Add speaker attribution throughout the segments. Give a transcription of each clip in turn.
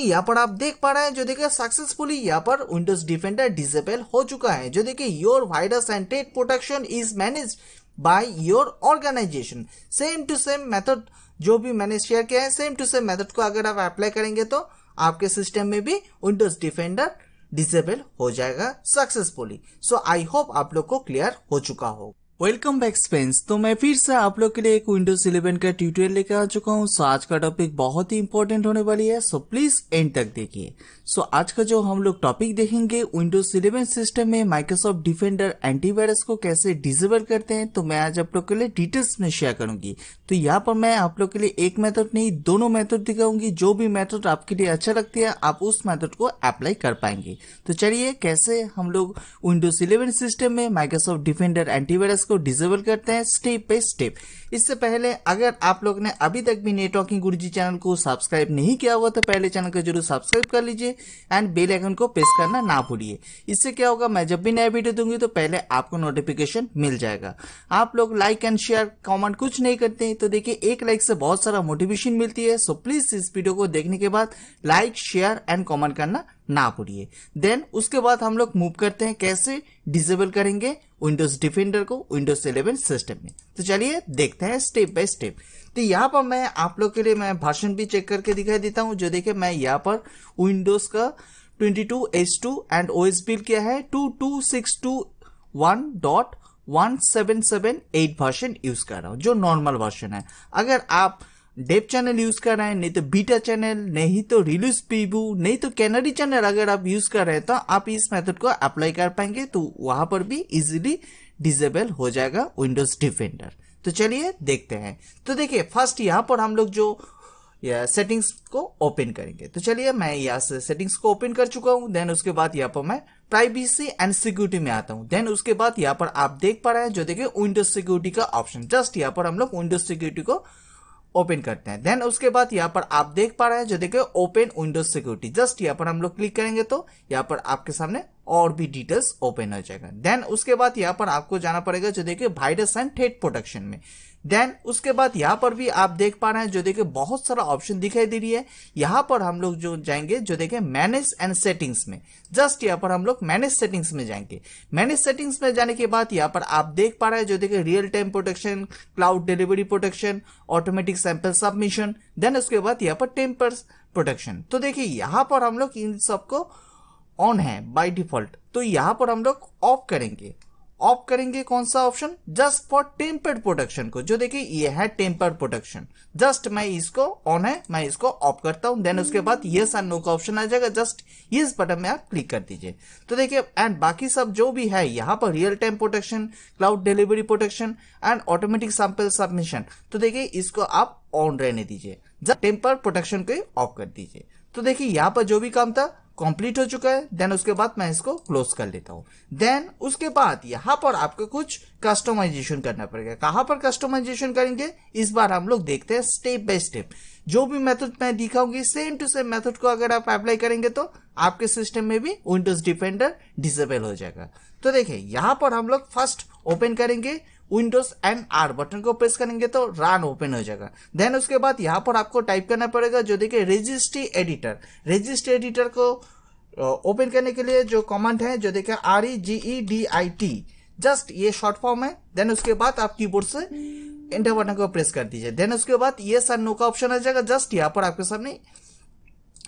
Speaker 1: देखिए यहाँ पर आप देख पा रहे हैं जो देखिए सक्सेसफुली यहाँ पर विंडोज डिफेंडर डिसेबल हो चुका है जो देखिए योर वायरस एंड डेट protection is manage by your organisation same to same method जो भी मैंने शेयर किया है सेम टू सेम मेथड को अगर आप अप्लाई करेंगे तो आपके सिस्टम में भी विंडोज डिफेंडर डिसेबल हो जाएगा सक्सेसफुली सो आई होप आप लोग को क्लियर हो चुका होगा वेलकम बैक स्पेंस तो मैं फिर से आप लोग के लिए एक विंडोज 11 का ट्यूटोरियल लेकर आ चुका हूँ सो तो आज का टॉपिक बहुत ही इंपॉर्टेंट होने वाली है सो प्लीज एंड तक देखिए सो आज का जो हम लोग टॉपिक देखेंगे विंडोज 11 सिस्टम में माइक्रोसॉफ्ट डिफेंडर एंटीवायरस को कैसे डिजेबल करते हैं तो मैं आज आप लोग के लिए डिटेल्स में शेयर करूंगी तो यहाँ पर मैं आप लोग के लिए एक मेथड नहीं दोनों मेथड दिखाऊंगी जो भी मेथड आपके लिए अच्छा लगती है आप उस मेथड को अप्लाई कर पाएंगे तो चलिए कैसे हम लोग विंडोज इलेवन सिस्टम में माइक्रोसॉफ्ट डिफेंडर एंटीवायरस को डिजेबल करते हैं स्टेप बाई स्टेप इससे पहले अगर आप लोग ने अभी तक भी नेटवर्किंग गुरुजी चैनल को सब्सक्राइब नहीं किया हुआ तो पहले चैनल को जरूर सब्सक्राइब कर लीजिए एंड बेल आइकन को प्रेस करना ना भूलिए इससे क्या होगा मैं जब भी नया वीडियो दूंगी तो पहले आपको नोटिफिकेशन मिल जाएगा आप लोग लाइक एंड शेयर कॉमेंट कुछ नहीं करते तो देखिए एक लाइक से बहुत सारा मोटिवेशन मिलती है सो प्लीज इस वीडियो को देखने के बाद लाइक शेयर एंड कॉमेंट करना ना पड़िए देन उसके बाद हम लोग मूव करते हैं कैसे डिजेबल करेंगे विंडोज डिफेंडर को विंडोज 11 सिस्टम में तो चलिए देखते हैं स्टेप बाय स्टेप तो यहाँ पर मैं आप लोग के लिए मैं भाषण भी चेक करके दिखाई देता हूँ जो देखे मैं यहाँ पर विंडोज का 22 H2 एंड ओ बिल क्या है टू 22621.1778 वर्जन यूज कर रहा हूँ जो नॉर्मल वर्जन है अगर आप डेप चैनल यूज कर रहे हैं नहीं तो बीटा चैनल नहीं तो रिल्यूज पीबू नहीं तो कैनरी चैनल अगर आप यूज कर रहे हैं तो आप इस मेथड को अप्लाई कर पाएंगे तो वहां पर भी इजिली डिजेबल हो जाएगा विंडोज डिफेंडर तो चलिए देखते हैं तो देखिए फर्स्ट यहाँ पर हम लोग जो सेटिंग्स को ओपन करेंगे तो चलिए मैं यहाँ से सेटिंग्स को ओपन कर चुका हूँ देन उसके बाद यहाँ पर मैं प्राइवेसी एंड सिक्योरिटी में आता हूँ देन उसके बाद यहाँ पर आप देख पा रहे हैं जो देखिए विंडोज सिक्योरिटी का ऑप्शन जस्ट यहाँ पर हम लोग विंडोज सिक्योरिटी को ओपन करते हैं देन उसके बाद यहाँ पर आप देख पा रहे हैं जो देखिए ओपन विंडोज सिक्योरिटी जस्ट यहाँ पर हम लोग क्लिक करेंगे तो यहाँ पर आपके सामने और भी डिटेल्स ओपन हो जाएगा देन उसके बाद यहाँ पर आपको जाना पड़ेगा जो देखिए वायरस एंड थेट प्रोटेक्शन में देन उसके बाद यहाँ पर भी आप देख पा रहे हैं जो देखिए बहुत सारा ऑप्शन दिखाई दे रही है यहाँ पर हम लोग जो जाएंगे जो देखे मैनेज एंड सेटिंग्स में जस्ट यहाँ पर हम लोग मैनेज सेटिंग्स में जाएंगे मैनेज सेटिंग्स में जाने के बाद यहाँ पर आप देख पा रहे हैं जो देखे real time protection cloud delivery protection automatic sample submission then उसके बाद यहाँ पर टेम्पर प्रोटेक्शन तो देखिए यहाँ पर हम लोग इन सबको ऑन है बाई डिफॉल्ट तो यहाँ पर हम लोग ऑफ करेंगे ऑप्ट करेंगे कौन सा option just for tampered protection को जो देखिए ये है टेम्पर्ड प्रोटेक्शन जस्ट मैं इसको ऑन है मैं इसको ऑफ करता हूं देन उसके बाद ये और नो का ऑप्शन आ जाएगा जस्ट इस बटन में आप क्लिक कर दीजिए तो देखिए एंड बाकी सब जो भी है यहाँ पर real time protection cloud delivery protection and automatic sample submission तो देखिए इसको आप ऑन रहने दीजिए टेम्पर प्रोटेक्शन को ऑफ कर दीजिए तो देखिए यहाँ पर जो भी काम था कंप्लीट हो चुका है देन उसके बाद मैं इसको क्लोज कर लेता हूँ देन उसके बाद यहाँ पर आपको कुछ कस्टमाइजेशन करना पड़ेगा कहाँ पर कस्टमाइजेशन करेंगे इस बार हम लोग देखते हैं स्टेप बाय स्टेप जो भी मेथड मैं दिखाऊंगी सेम टू सेम मेथड को अगर आप अप्लाई करेंगे तो आपके सिस्टम में भी विंडोज डिफेंडर डिसेबल हो जाएगा तो देखिए यहाँ पर हम लोग फर्स्ट ओपन करेंगे विंडोज एंड आर बटन को प्रेस करेंगे तो रान ओपन हो जाएगा देन उसके बाद यहाँ पर आपको टाइप करना पड़ेगा जो देखिए रजिस्ट्री एडिटर रजिस्ट्री एडिटर को ओपन करने के लिए जो कमांड है जो देखिए R E G E D I T just ये शॉर्ट फॉर्म है देन उसके बाद आप कीबोर्ड से एंटर बटन को प्रेस कर दीजिए देन उसके बाद ये सर नो का ऑप्शन आ जाएगा जस्ट यहाँ पर आपके सामने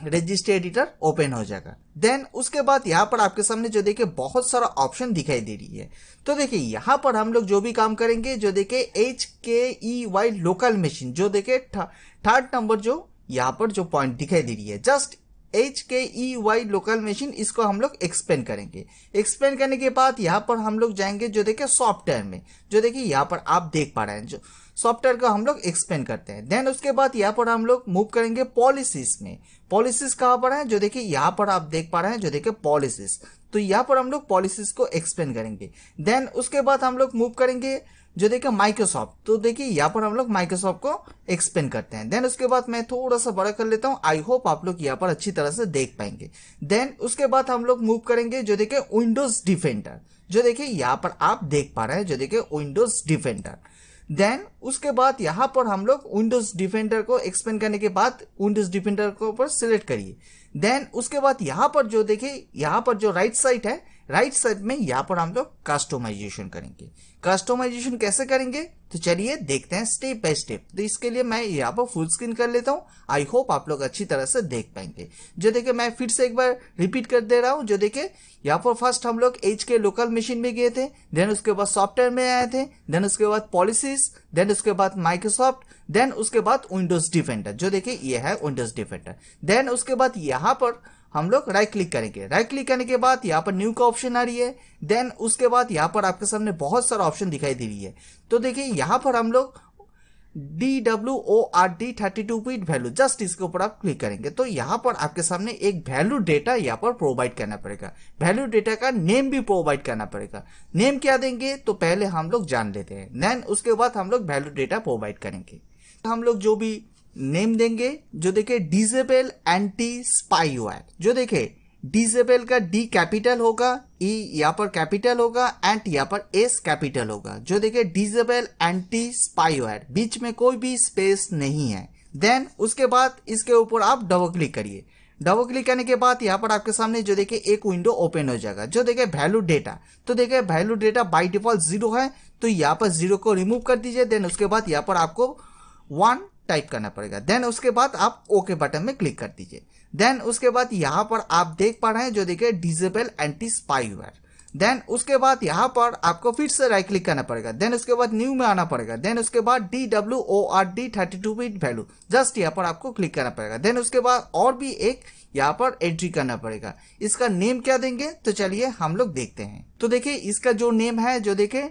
Speaker 1: रजिस्टर एडिटर ओपन हो जाएगा देन उसके बाद यहाँ पर आपके सामने जो देखिए बहुत सारा ऑप्शन दिखाई दे रही है तो देखिए यहाँ पर हम लोग जो भी काम करेंगे जो देखिए एच के ई वाई लोकल मशीन जो देखिए थर्ड नंबर जो यहाँ पर जो पॉइंट दिखाई दे रही है जस्ट एच के ई वाई लोकल मशीन इसको हम लोग एक्सप्लेन करेंगे एक्सप्लेन करने के बाद यहाँ पर हम लोग जाएंगे जो देखिए सॉफ्टवेयर में जो देखिए यहाँ पर आप देख पा रहे हैं जो सॉफ्टवेयर का हम लोग एक्सप्लेन करते हैं देन उसके बाद यहाँ पर हम लोग मूव करेंगे पॉलिसीज में पॉलिसीज कहाँ पर है जो देखिए यहाँ पर आप देख पा रहे हैं जो देखिए पॉलिसीज तो यहाँ पर हम लोग पॉलिसीज को एक्सप्लेन करेंगे देन उसके बाद हम लोग मूव करेंगे जो देखिए माइक्रोसॉफ्ट तो देखिए यहाँ पर हम लोग माइक्रोसॉफ्ट को एक्सप्लेन करते हैं देन उसके बाद मैं थोड़ा सा बड़ा कर लेता हूँ आई होप आप लोग यहाँ पर अच्छी तरह से देख पाएंगे देन उसके बाद हम लोग मूव करेंगे जो देखिए विंडोज डिफेंडर जो देखिए यहाँ पर आप देख पा रहे हैं जो देखिए विंडोज डिफेंडर देन उसके बाद यहाँ पर हम लोग विंडोज डिफेंडर को एक्सपेंड करने के बाद विंडोज डिफेंडर को ऊपर सिलेक्ट करिए देन उसके बाद यहाँ पर जो देखिए यहाँ पर जो राइट right साइड है राइट साइड में यहां पर हम लोग कस्टोमाइजेशन करेंगे कस्टोमाइजेशन कैसे करेंगे तो चलिए देखते हैं स्टेप बाय स्टेप तो इसके लिए मैं यहाँ पर फुल स्क्रीन कर लेता हूँ आई होप आप लोग अच्छी तरह से देख पाएंगे जो देखिए मैं फिर से एक बार रिपीट कर दे रहा हूँ जो देखिए यहाँ पर फर्स्ट हम लोग एच के लोकल मशीन में गए थे देन उसके बाद सॉफ्टवेयर में आए थे देन उसके बाद पॉलिसीज देन उसके बाद माइक्रोसॉफ्ट देन उसके बाद विंडोज डिफेंडर जो देखिए ये है विंडोज डिफेंडर देन उसके बाद यहाँ पर हम लोग राइट क्लिक करेंगे राइट क्लिक करने के बाद यहाँ पर न्यू का ऑप्शन आ रही है देन उसके बाद यहाँ पर आपके सामने बहुत सारा ऑप्शन दिखाई दे रही है तो देखिए यहाँ पर हम लोग D W O R D thirty two bit value just इसके ऊपर आप क्लिक करेंगे तो यहाँ पर आपके सामने एक वैल्यू डेटा यहाँ पर प्रोवाइड करना पड़ेगा वैल्यू डेटा का नेम भी प्रोवाइड करना पड़ेगा नेम क्या देंगे तो पहले हम लोग जान लेते हैं देन उसके बाद हम लोग वैल्यू डेटा प्रोवाइड करेंगे तो हम लोग जो भी नेम देंगे जो देखे डिजेबल एंटी स्पाईवेयर जो देखे डिजेबल का डी कैपिटल होगा ई यहाँ पर कैपिटल होगा एंड यहाँ पर एस कैपिटल होगा जो देखे डिजेबल एंटी स्पाईवेयर बीच में कोई भी स्पेस नहीं है देन उसके बाद इसके ऊपर आप डबल क्लिक करिए डबल क्लिक करने के बाद यहाँ पर आपके सामने जो देखिए एक विंडो ओपन हो जाएगा जो देखे वैल्यू डेटा तो देखे value data by default zero है तो यहाँ पर जीरो को रिमूव कर दीजिए देन उसके बाद यहाँ पर आपको वन टाइप करना पड़ेगा देन उसके बाद आप ओके बटन में क्लिक कर दीजिए देन उसके बाद यहाँ पर आप देख पा रहे हैं जो देखिए डिजेबल एंटी स्पाईवेयर देन उसके बाद यहाँ पर आपको फिर से राइट क्लिक करना पड़ेगा देन उसके बाद न्यू में आना पड़ेगा देन उसके बाद D W O R D thirty two bit value just यहाँ पर आपको क्लिक करना पड़ेगा देन उसके बाद और भी एक यहाँ पर एंट्री करना पड़ेगा इसका नेम क्या देंगे तो चलिए हम लोग देखते हैं तो देखिए इसका जो नेम है जो देखे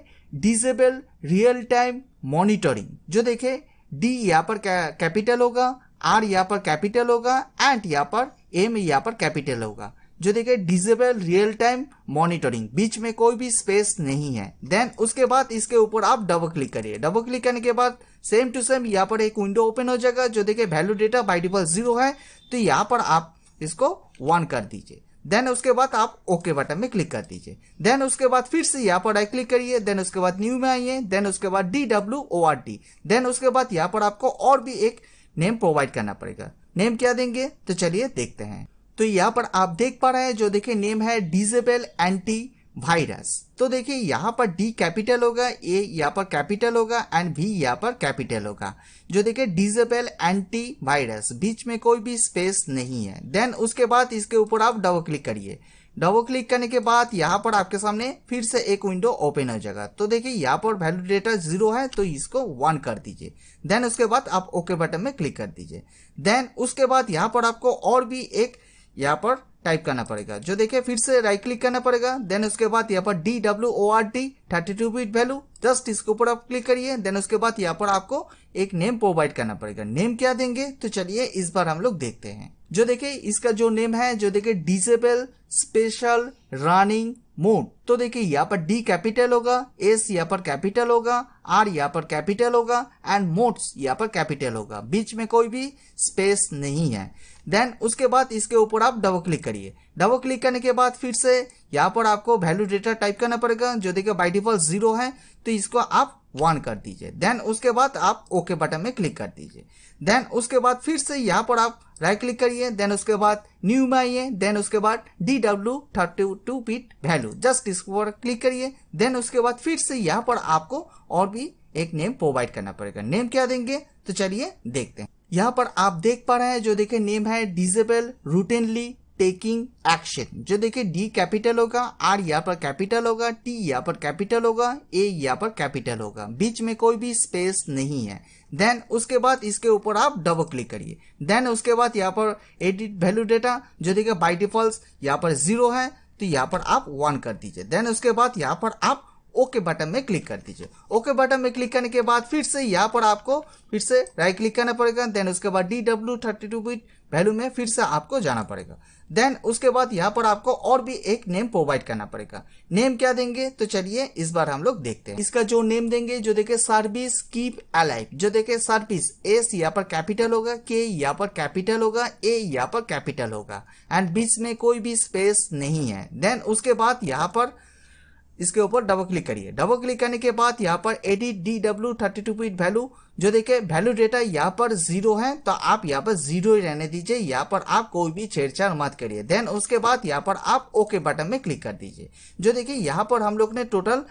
Speaker 1: डिजेबल रियल टाइम मॉनिटरिंग जो देखे डी यहाँ पर कैपिटल होगा आर यहाँ पर कैपिटल होगा एंड यहाँ पर एम यहाँ पर कैपिटल होगा जो देखिए डिजेबल रियल टाइम मॉनिटरिंग बीच में कोई भी स्पेस नहीं है देन उसके बाद इसके ऊपर आप डबल क्लिक करिए डबल क्लिक करने के बाद सेम टू सेम यहाँ पर एक विंडो ओपन हो जाएगा जो देखिए value data by default zero है तो यहाँ पर आप इसको वन कर दीजिए देन उसके बाद आप ओके बटन में क्लिक कर दीजिए देन उसके बाद फिर से यहाँ पर क्लिक करिए देन उसके बाद न्यू में आइए देन उसके बाद D W O R T then उसके बाद यहाँ पर आपको और भी एक नेम प्रोवाइड करना पड़ेगा नेम क्या देंगे तो चलिए देखते हैं तो यहाँ पर आप देख पा रहे हैं जो देखिए नेम है डिजेबल एंटी वायरस तो देखिए यहाँ पर डी कैपिटल होगा ए यहाँ पर कैपिटल होगा एंड वी यहाँ पर कैपिटल होगा जो देखिए डिजेबल एंटी वायरस बीच में कोई भी स्पेस नहीं है देन उसके बाद इसके ऊपर आप डबल क्लिक करिए डबल क्लिक करने के बाद यहाँ पर आपके सामने फिर से एक विंडो ओपन हो जाएगा तो देखिए यहाँ पर वैल्यू डेटा जीरो है तो इसको वन कर दीजिए देन उसके बाद आप ओके बटन में क्लिक कर दीजिए देन उसके बाद यहाँ पर आपको और भी एक यहाँ पर टाइप करना पड़ेगा जो देखिए फिर से राइट क्लिक करना पड़ेगा देन उसके बाद यहाँ पर D W O R T thirty two bit value just इसके ऊपर आप क्लिक करिए देन उसके बाद यहाँ पर आपको एक नेम प्रोवाइड करना पड़ेगा नेम क्या देंगे तो चलिए इस बार हम लोग देखते हैं जो देखिए इसका जो नेम है जो देखिए डिजेबल स्पेशल रनिंग मोड तो देखिए यहाँ पर डी कैपिटल होगा एस यहाँ पर कैपिटल होगा आर यहाँ पर कैपिटल होगा एंड मोड्स यहाँ पर कैपिटल होगा बीच में कोई भी स्पेस नहीं है देन उसके बाद इसके ऊपर आप डबल क्लिक करिए डबल क्लिक करने के बाद फिर से यहाँ पर आपको वैल्यू डेटा टाइप करना पड़ेगा जो देखिए बाई डिफॉल्ट जीरो है तो इसको आप वन कर दीजिए देन उसके बाद आप ओके बटन में क्लिक कर दीजिए देन उसके बाद फिर से यहाँ पर आप राइट क्लिक करिए देन उसके बाद न्यू में आइए देन उसके बाद D W thirty two bit value just इस पर क्लिक करिए देन उसके बाद फिर से यहाँ पर आपको और भी एक नेम प्रोवाइड करना पड़ेगा नेम क्या देंगे तो चलिए देखते हैं यहाँ पर आप देख पा रहे हैं जो देखे नेम है डिजेबल रूटेनली टेकिंग एक्शन जो देखे डी कैपिटल होगा आर यहाँ पर कैपिटल होगा टी यहाँ पर कैपिटल होगा ए यहाँ पर कैपिटल होगा बीच में कोई भी स्पेस नहीं है देन उसके बाद इसके ऊपर आप डबल क्लिक करिए देन उसके बाद यहाँ पर एडिट वैल्यू डेटा जो देखिए बाई डिफॉल्ट यहाँ पर जीरो है तो यहाँ पर आप वन कर दीजिए देन उसके बाद यहाँ पर आप ओके बटन में क्लिक कर दीजिए ओके बटन में क्लिक करने के बाद फिर से यहाँ पर आपको फिर से राइट क्लिक करना पड़ेगा देन उसके बाद D W thirty two bit value में फिर से आपको जाना पड़ेगा देन उसके बाद यहाँ पर आपको और भी एक नेम प्रोवाइड करना पड़ेगा नेम क्या देंगे तो चलिए इस बार हम लोग देखते हैं इसका जो नेम देंगे जो देखे सर्विस कीप अलाइव जो देखे सर्विस एस यहाँ पर कैपिटल होगा के यहाँ पर कैपिटल होगा ए यहाँ पर कैपिटल होगा एंड बीच में कोई भी स्पेस नहीं है देन उसके बाद यहाँ पर इसके ऊपर डबल क्लिक करिए डबल क्लिक करने के बाद यहाँ पर edit D W thirty two bit value जो देखिए वैल्यू डेटा यहाँ पर जीरो है तो आप यहाँ पर जीरो ही रहने दीजिए यहाँ पर आप कोई भी छेड़छाड़ मत करिए देन उसके बाद यहाँ पर आप ओके बटन में क्लिक कर दीजिए जो देखिए यहाँ पर हम लोग ने टोटल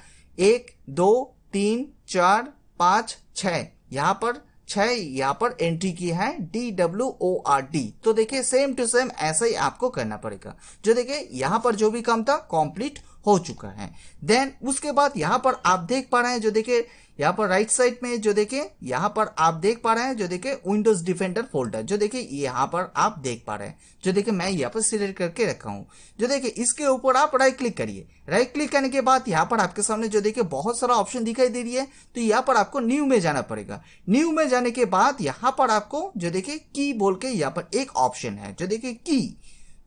Speaker 1: एक दो तीन चार पाँच छ यहाँ पर छः यहाँ पर एंट्री की है D W O R D तो देखिये सेम टू सेम ऐसा ही आपको करना पड़ेगा जो देखिये यहाँ पर जो भी काम था कॉम्प्लीट हो चुका है देन उसके बाद यहाँ पर आप देख पा रहे हैं जो देखे यहाँ पर राइट साइड में जो देखे यहाँ पर आप देख पा रहे हैं जो देखे विंडोज डिफेंडर फोल्डर जो देखे यहाँ पर आप देख पा रहे हैं जो देखे मैं यहाँ पर सिलेक्ट करके रखा हूँ जो देखे इसके ऊपर आप राइट क्लिक करिए राइट क्लिक करने के बाद यहाँ पर आपके सामने जो देखे बहुत सारा ऑप्शन दिखाई दे रही है तो यहाँ पर आपको न्यू में जाना पड़ेगा न्यू में जाने के बाद यहाँ पर आपको जो देखे की बोल के यहाँ पर एक ऑप्शन है जो देखे की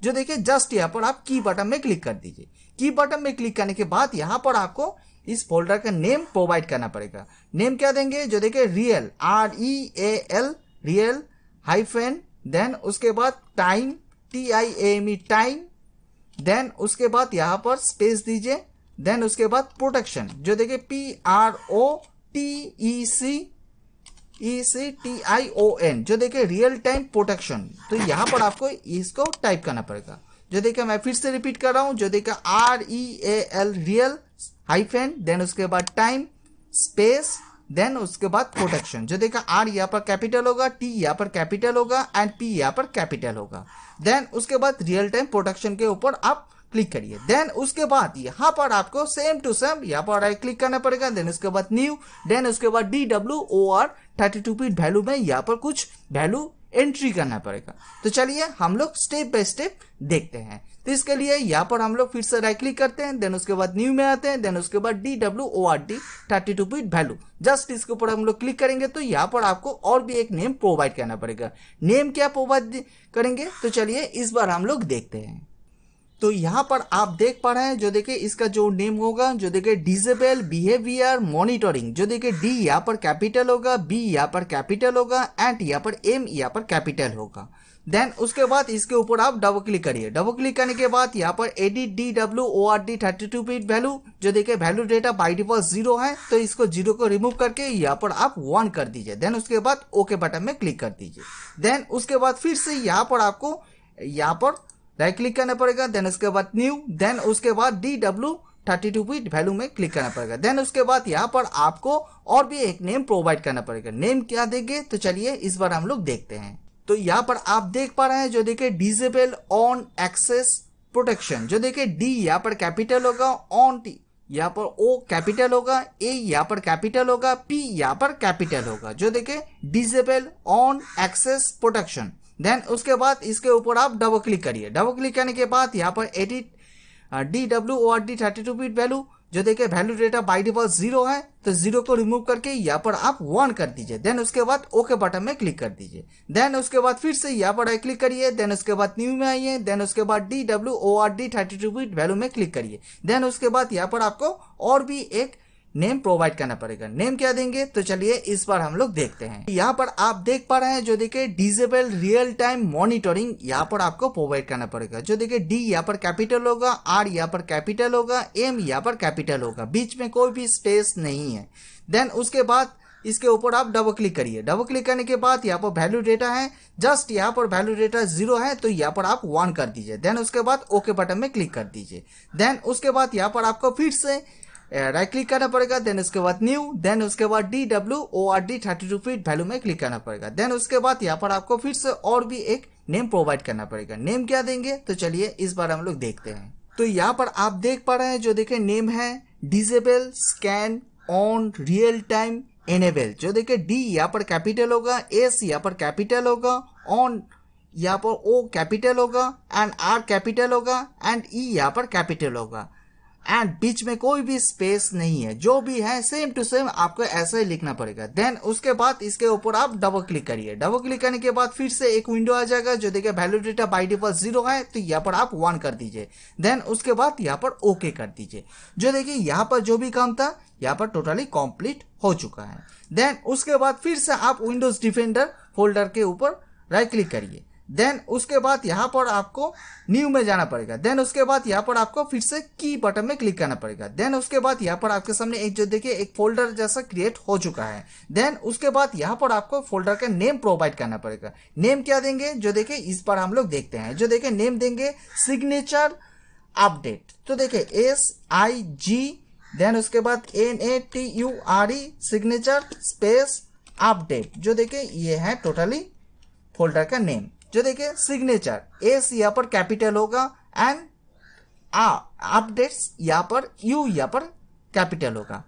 Speaker 1: जो देखे जस्ट यहाँ पर आप की बटन में क्लिक कर दीजिए की बटन में क्लिक करने के बाद यहाँ पर आपको इस फोल्डर का नेम प्रोवाइड करना पड़ेगा नेम क्या देंगे जो देखिए real R E A L real hyphen then उसके बाद time T I M E time then उसके बाद यहाँ पर स्पेस दीजिए देन उसके बाद प्रोटेक्शन जो देखिए P R O T E C E C T I O N जो देखिए रियल टाइम प्रोटेक्शन तो यहाँ पर आपको इसको टाइप करना पड़ेगा जो देखिए मैं फिर से रिपीट कर रहा हूं जो देखिए R E A L real hyphen then उसके बाद टाइम स्पेस देन उसके बाद प्रोडक्शन जो देखा आर यहाँ पर कैपिटल होगा टी यहाँ पर कैपिटल होगा एंड पी यहाँ पर कैपिटल होगा देन उसके बाद रियल टाइम प्रोटेक्शन के ऊपर आप क्लिक करिए देन उसके बाद यहाँ पर आपको सेम टू सेम यहाँ पर क्लिक करना पड़ेगा देन उसके बाद न्यू देन उसके बाद D W O R thirty two bit value में यहाँ पर कुछ वैल्यू एंट्री करना पड़ेगा तो चलिए हम लोग स्टेप बाय स्टेप देखते हैं तो इसके लिए यहाँ पर हम लोग फिर से राइट क्लिक करते हैं देन उसके बाद न्यू में आते हैं देन उसके बाद D W O R D thirty two point value just इसके ऊपर हम लोग क्लिक करेंगे तो यहाँ पर आपको और भी एक नेम प्रोवाइड करना पड़ेगा नेम क्या प्रोवाइड करेंगे तो चलिए इस बार हम लोग देखते हैं तो यहाँ पर आप देख पा रहे हैं जो देखिए इसका जो नेम होगा जो देखिए डिजेबल बिहेवियर मॉनिटरिंग जो देखिए डी यहाँ पर कैपिटल होगा बी यहाँ पर कैपिटल होगा एंड यहाँ पर एम यहाँ पर कैपिटल होगा देन उसके बाद इसके ऊपर आप डबल क्लिक करिए डबल क्लिक करने के बाद यहाँ पर edit D W O R D thirty two bit value जो देखिए value data by default zero है तो इसको जीरो को रिमूव करके यहाँ पर आप वन कर दीजिए देन उसके बाद ओके बटन में क्लिक कर दीजिए देन उसके बाद फिर से यहाँ पर आपको यहाँ पर राइट क्लिक करना पड़ेगा देन उसके बाद न्यू देन उसके बाद D W thirty two bit value में क्लिक करना पड़ेगा देन उसके बाद यहाँ पर आपको और भी एक नेम प्रोवाइड करना पड़ेगा नेम क्या देंगे तो चलिए इस बार हम लोग देखते हैं तो यहाँ पर आप देख पा रहे हैं जो देखे डिजेबल ऑन एक्सेस प्रोटेक्शन जो देखे डी यहाँ पर कैपिटल होगा ऑन टी यहाँ पर ओ कैपिटल होगा ए यहाँ पर कैपिटल होगा पी यहाँ पर कैपिटल होगा जो देखे disable on access protection then उसके बाद इसके ऊपर आप डबल क्लिक करिए डबल क्लिक करने के बाद यहाँ पर एडिट डी डब्ल्यू और D thirty two bit value जो देखिए value data by default zero है तो जीरो को रिमूव करके यहाँ पर आप वन कर दीजिए देन उसके बाद ओके बटन में क्लिक कर दीजिए देन उसके बाद फिर से यहाँ पर क्लिक करिए देन उसके बाद न्यू में आइए देन उसके बाद D W O R D thirty two bit value में क्लिक करिए देन उसके बाद यहाँ पर आपको और भी एक नेम प्रोवाइड करना पड़ेगा नेम क्या देंगे तो चलिए इस बार हम लोग देखते हैं यहाँ पर आप देख पा रहे हैं जो देखिए डिजेबल रियल टाइम मॉनिटरिंग यहाँ पर आपको प्रोवाइड करना पड़ेगा जो देखिए डी यहाँ पर कैपिटल होगा आर यहाँ पर कैपिटल होगा एम यहाँ पर कैपिटल होगा बीच में कोई भी स्पेस नहीं है देन उसके बाद इसके ऊपर आप डबल क्लिक करिए डबल क्लिक करने के बाद यहाँ पर वैल्यू डेटा है जस्ट यहाँ पर वैल्यू डेटा जीरो है तो यहाँ पर आप वन कर दीजिए देन उसके बाद ओके बटन में क्लिक कर दीजिए देन उसके बाद यहाँ पर आपको फिर से राइट क्लिक करना पड़ेगा देन उसके बाद न्यू देन उसके बाद D W O R D thirty two bit value में क्लिक करना पड़ेगा देन उसके बाद यहाँ पर आपको फिर से और भी एक नेम प्रोवाइड करना पड़ेगा नेम क्या देंगे तो चलिए इस बार हम लोग देखते हैं तो यहाँ पर आप देख पा रहे हैं जो देखे नेम है disable scan on real time enable जो देखे डी यहाँ पर कैपिटल होगा एस यहाँ पर कैपिटल होगा ऑन यहाँ पर ओ कैपिटल होगा एंड आर कैपिटल होगा एंड ई e यहाँ पर कैपिटल होगा एंड बीच में कोई भी स्पेस नहीं है जो भी है सेम टू सेम आपको ऐसा ही लिखना पड़ेगा देन उसके बाद इसके ऊपर आप डबल क्लिक करिए डबल क्लिक करने के बाद फिर से एक विंडो आ जाएगा जो देखिए value data by default zero है तो यहाँ पर आप वन कर दीजिए देन उसके बाद यहाँ पर ओके okay कर दीजिए जो देखिए यहाँ पर जो भी काम था यहाँ पर टोटली कॉम्प्लीट हो चुका है देन उसके बाद फिर से आप विंडोज डिफेंडर फोल्डर के ऊपर राइट क्लिक करिए देन उसके बाद यहाँ पर आपको न्यू में जाना पड़ेगा देन उसके बाद यहाँ पर आपको फिर से की बटन में क्लिक करना पड़ेगा देन उसके बाद यहाँ पर आपके सामने एक जो देखिए एक फोल्डर जैसा क्रिएट हो चुका है देन उसके बाद यहाँ पर आपको फोल्डर का नेम प्रोवाइड करना पड़ेगा नेम क्या देंगे जो देखे इस पर हम लोग देखते हैं जो देखे नेम देंगे सिग्नेचर अपडेट तो देखे एस आई जी देन उसके बाद N A T U R E signature space update जो देखे ये है टोटली फोल्डर का नेम जो देखिए सिग्नेचर एस यहाँ पर कैपिटल होगा एंड आ अपडेट्स यहाँ पर यू यहाँ पर कैपिटल होगा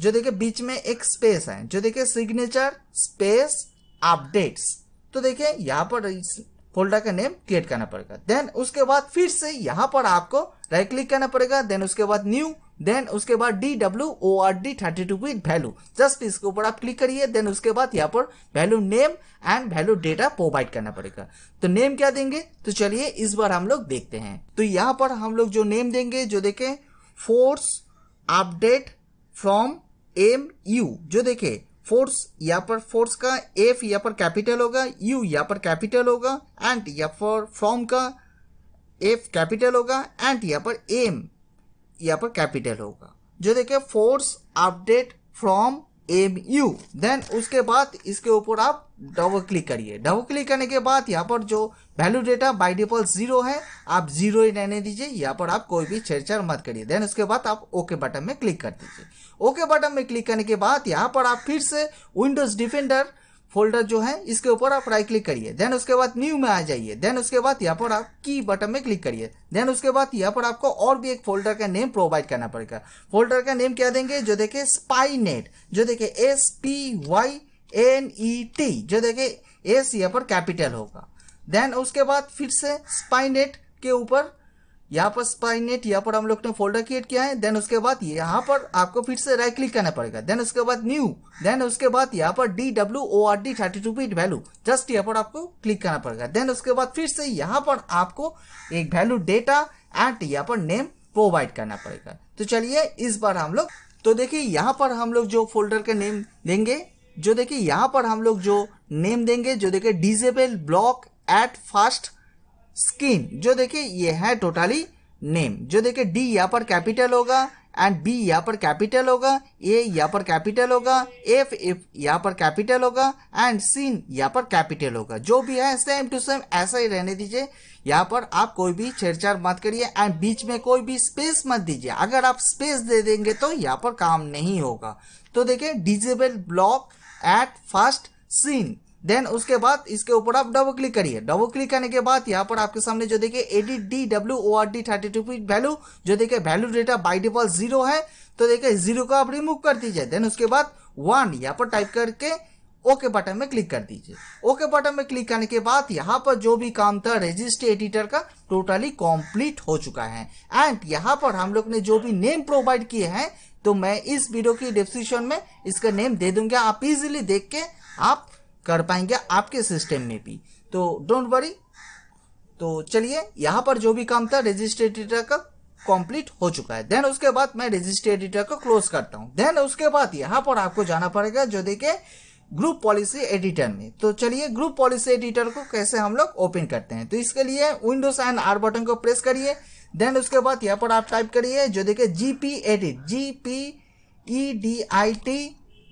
Speaker 1: जो देखिए बीच में एक स्पेस है जो देखिए सिग्नेचर स्पेस अपडेट्स तो देखिए यहाँ पर इस फोल्डर का नेम क्रिएट करना पड़ेगा देन उसके बाद फिर से यहाँ पर आपको राइट क्लिक करना पड़ेगा देन उसके बाद न्यू देन उसके बाद D W O R D thirty two bit value just इसके ऊपर आप क्लिक करिए देन उसके बाद यहाँ पर value name and value data provide करना पड़ेगा तो नेम क्या देंगे तो चलिए इस बार हम लोग देखते हैं तो यहाँ पर हम लोग जो नेम देंगे जो देखे force update from M U जो देखे फोर्स यहाँ पर फोर्स का एफ यहाँ पर कैपिटल होगा यू यहाँ पर कैपिटल होगा एंड यहाँ पर फ्रॉम का एफ कैपिटल होगा एंड यहाँ पर एम यहाँ पर कैपिटल होगा जो देखिए force update from M U then उसके बाद इसके ऊपर आप डबल क्लिक करिए डबल क्लिक करने के बाद यहाँ पर जो value data by default zero है आप जीरो ही रहने दीजिए यहाँ पर आप कोई भी छेड़छाड़ मत करिए देन उसके बाद आप ओके बटन में क्लिक कर दीजिए ओके बटन में क्लिक करने के बाद यहाँ पर आप फिर से विंडोज डिफेंडर फोल्डर जो है इसके ऊपर आप राइट क्लिक करिए देन उसके बाद न्यू में आ जाइए देन उसके बाद यहाँ पर आप की बटन में क्लिक करिए देन उसके बाद यहाँ पर आपको और भी एक फोल्डर का नेम प्रोवाइड करना पड़ेगा फोल्डर का नेम क्या देंगे जो देखे स्पाई नेट जो देखे S P Y N E T जो देखे एस यहाँ पर कैपिटल होगा देन उसके बाद फिर से स्पाई नेट के ऊपर यहाँ पर स्पाइन नेट यहाँ पर हम लोग ने फोल्डर क्रिएट किया है देन उसके बाद यहाँ पर आपको फिर से राइट क्लिक करना पड़ेगा देन उसके बाद न्यू देन उसके बाद यहाँ पर D W O R D thirty two bit value just यहाँ पर आपको क्लिक करना पड़ेगा देन उसके बाद फिर से यहाँ पर आपको एक वैल्यू डेटा एंड यहाँ पर नेम प्रोवाइड करना पड़ेगा तो चलिए इस बार हम लोग तो देखिए यहाँ पर हम लोग जो फोल्डर का नेम देंगे जो देखिए यहाँ पर हम लोग जो नेम देंगे जो देखिए disable block at first seen जो देखिए ये है टोटली नेम जो देखिए डी यहाँ पर कैपिटल होगा एंड बी यहाँ पर कैपिटल होगा ए यहाँ पर कैपिटल होगा एफ एफ यहाँ पर कैपिटल होगा एंड सीन यहाँ पर कैपिटल होगा जो भी है सेम टू सेम ऐसा ही रहने दीजिए यहाँ पर आप कोई भी छेड़छाड़ मत करिए एंड बीच में कोई भी स्पेस मत दीजिए अगर आप स्पेस दे देंगे तो यहाँ पर काम नहीं होगा तो देखिए disable block at first seen then उसके बाद इसके ऊपर आप डबल क्लिक करिए डबल क्लिक करने के बाद यहाँ पर आपके सामने जो देखिए edit D W O R D thirty two bit value जो देखिए value data by default zero है तो देखिए जीरो को आप रिमूव कर दीजिए देन उसके बाद वन यहाँ पर टाइप करके ओके बटन में क्लिक कर दीजिए ओके बटन में क्लिक करने के बाद यहाँ पर जो भी काम था रजिस्टर एडिटर का टोटली कंप्लीट हो चुका है एंड यहाँ पर हम लोग ने जो भी नेम प्रोवाइड किए हैं तो मैं इस वीडियो की डिस्क्रिप्शन में इसका नेम दे दूंगा आप इजिली देख के आप कर पाएंगे आपके सिस्टम में भी तो डोंट वरी तो चलिए यहां पर जो भी काम था रजिस्टर एडिटर का कंप्लीट हो चुका है देन उसके बाद मैं रजिस्टर एडिटर को क्लोज करता हूँ देन उसके बाद यहां पर आपको जाना पड़ेगा जो देखे ग्रुप पॉलिसी एडिटर में तो चलिए ग्रुप पॉलिसी एडिटर को कैसे हम लोग ओपन करते हैं तो इसके लिए विंडोज एंड आर बटन को प्रेस करिए देन उसके बाद यहाँ पर आप टाइप करिए जो देखिए G P edit G P E D I T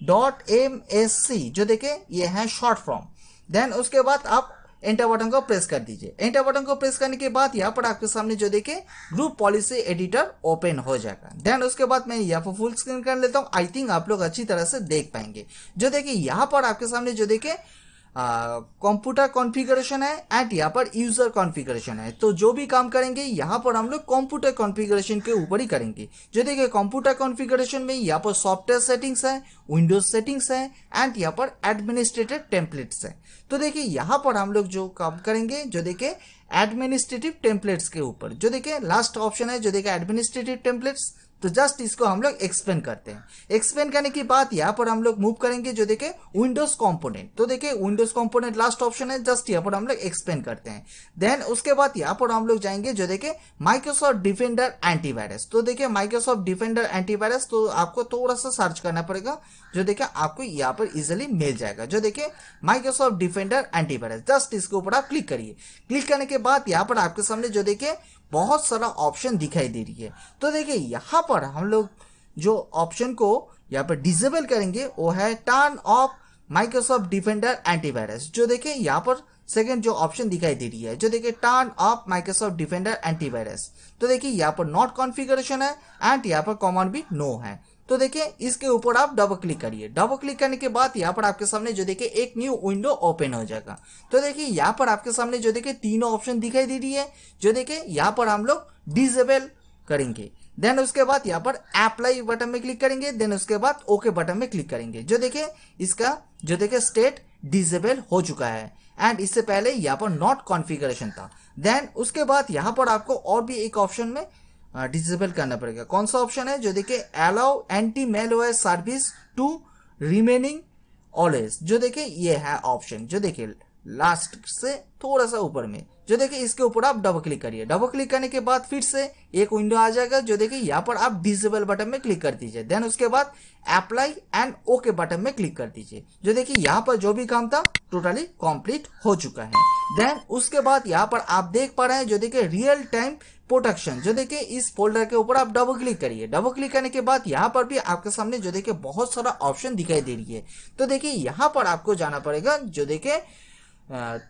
Speaker 1: dot M S C जो देखे ये है शॉर्ट फॉर्म देन उसके बाद आप एंटर बटन को प्रेस कर दीजिए एंटर बटन को प्रेस करने के बाद यहाँ पर आपके सामने जो देखे ग्रुप पॉलिसी एडिटर ओपन हो जाएगा देन उसके बाद मैं यहाँ पर फुल स्क्रीन कर लेता हूँ आई थिंक आप लोग अच्छी तरह से देख पाएंगे जो देखिए यहाँ पर आपके सामने जो देखे कंप्यूटर कॉन्फ़िगरेशन है एंड यहाँ पर यूज़र कॉन्फ़िगरेशन है तो जो भी काम करेंगे यहाँ पर हम लोग कंप्यूटर कॉन्फ़िगरेशन के ऊपर ही करेंगे जो देखिए कंप्यूटर कॉन्फ़िगरेशन में यहाँ पर सॉफ्टवेयर सेटिंग्स है विंडोज सेटिंग्स है एंड यहाँ पर एडमिनिस्ट्रेटिव टेम्पलेट्स है तो देखिए यहाँ पर हम लोग जो काम करेंगे जो देखे एडमिनिस्ट्रेटिव टेम्पलेट्स के ऊपर जो देखे लास्ट ऑप्शन है जो देखे एडमिनिस्ट्रेटिव टेम्पलेट्स तो जस्ट इसको हम लोग एक्सप्लेन करते हैं एक्सप्लेन करने की बात यहाँ पर हम लोग मूव करेंगे जो देखे विंडोज कंपोनेंट तो देखे विंडोज कंपोनेंट लास्ट ऑप्शन है जस्ट यहाँ पर हम लोग एक्सप्लेन करते हैं देन उसके बाद यहाँ पर हम लोग जाएंगे जो देखे माइक्रोसॉफ्ट डिफेंडर एंटीवायरस तो देखे माइक्रोसॉफ्ट डिफेंडर एंटीवायरस तो आपको थोड़ा सा सर्च करना पड़ेगा जो देखे आपको यहाँ पर इजिली मिल जाएगा जो देखे माइक्रोसॉफ्ट डिफेंडर एंटीवायरस जस्ट इसके ऊपर आप क्लिक करिए क्लिक करने के बाद यहाँ पर आपके सामने जो देखे बहुत सारा ऑप्शन दिखाई दे रही है तो देखिए यहाँ पर हम लोग जो ऑप्शन को यहाँ पर डिजेबल करेंगे वो है turn off Microsoft Defender antivirus जो देखें यहाँ पर सेकेंड जो ऑप्शन दिखाई दे रही है जो देखिए turn off Microsoft Defender antivirus तो देखिए यहाँ पर नॉट कॉन्फ़िगरेशन है एंड यहाँ पर कॉमन भी नो है तो देखिए इसके ऊपर आप डबल क्लिक करिए डबल क्लिक करने के बाद यहाँ पर आपके सामने जो देखिए एक न्यू विंडो ओपन हो जाएगा तो देखिए यहाँ पर आपके सामने जो देखिए तीनों ऑप्शन दिखाई दे रही है जो देखिए यहाँ पर हम लोग डिजेबल करेंगे देन उसके बाद यहाँ पर अप्लाई बटन में क्लिक करेंगे देन उसके बाद ओके बटन में क्लिक करेंगे जो देखिए इसका जो देखिए स्टेट डिजेबल हो चुका है एंड इससे पहले यहाँ पर नॉट कॉन्फ़िगरेशन था देन उसके बाद यहाँ पर आपको और भी एक ऑप्शन में डिसेबल करना पड़ेगा कौन सा ऑप्शन है जो देखे allow anti malware service to remaining always जो देखे ये है ऑप्शन जो देखे लास्ट से थोड़ा सा ऊपर में जो देखिए इसके ऊपर आप डबल क्लिक करिए डबल क्लिक करने के बाद फिर से एक विंडो आ जाएगा जो देखिए यहाँ पर आप डिसेबल बटन में क्लिक कर दीजिए देन उसके बाद अप्लाई एंड ओके बटन में क्लिक कर दीजिए जो देखिए यहाँ पर जो भी काम था टोटली कंप्लीट हो चुका है देन उसके बाद यहाँ पर आप देख पा रहे हैं जो देखे रियल टाइम प्रोटेक्शन जो देखिए इस फोल्डर के ऊपर आप डबल क्लिक करिए डबल क्लिक करने के बाद यहाँ पर भी आपके सामने जो देखिए बहुत सारा ऑप्शन दिखाई दे रही है तो देखिए यहाँ पर आपको जाना पड़ेगा जो देखिए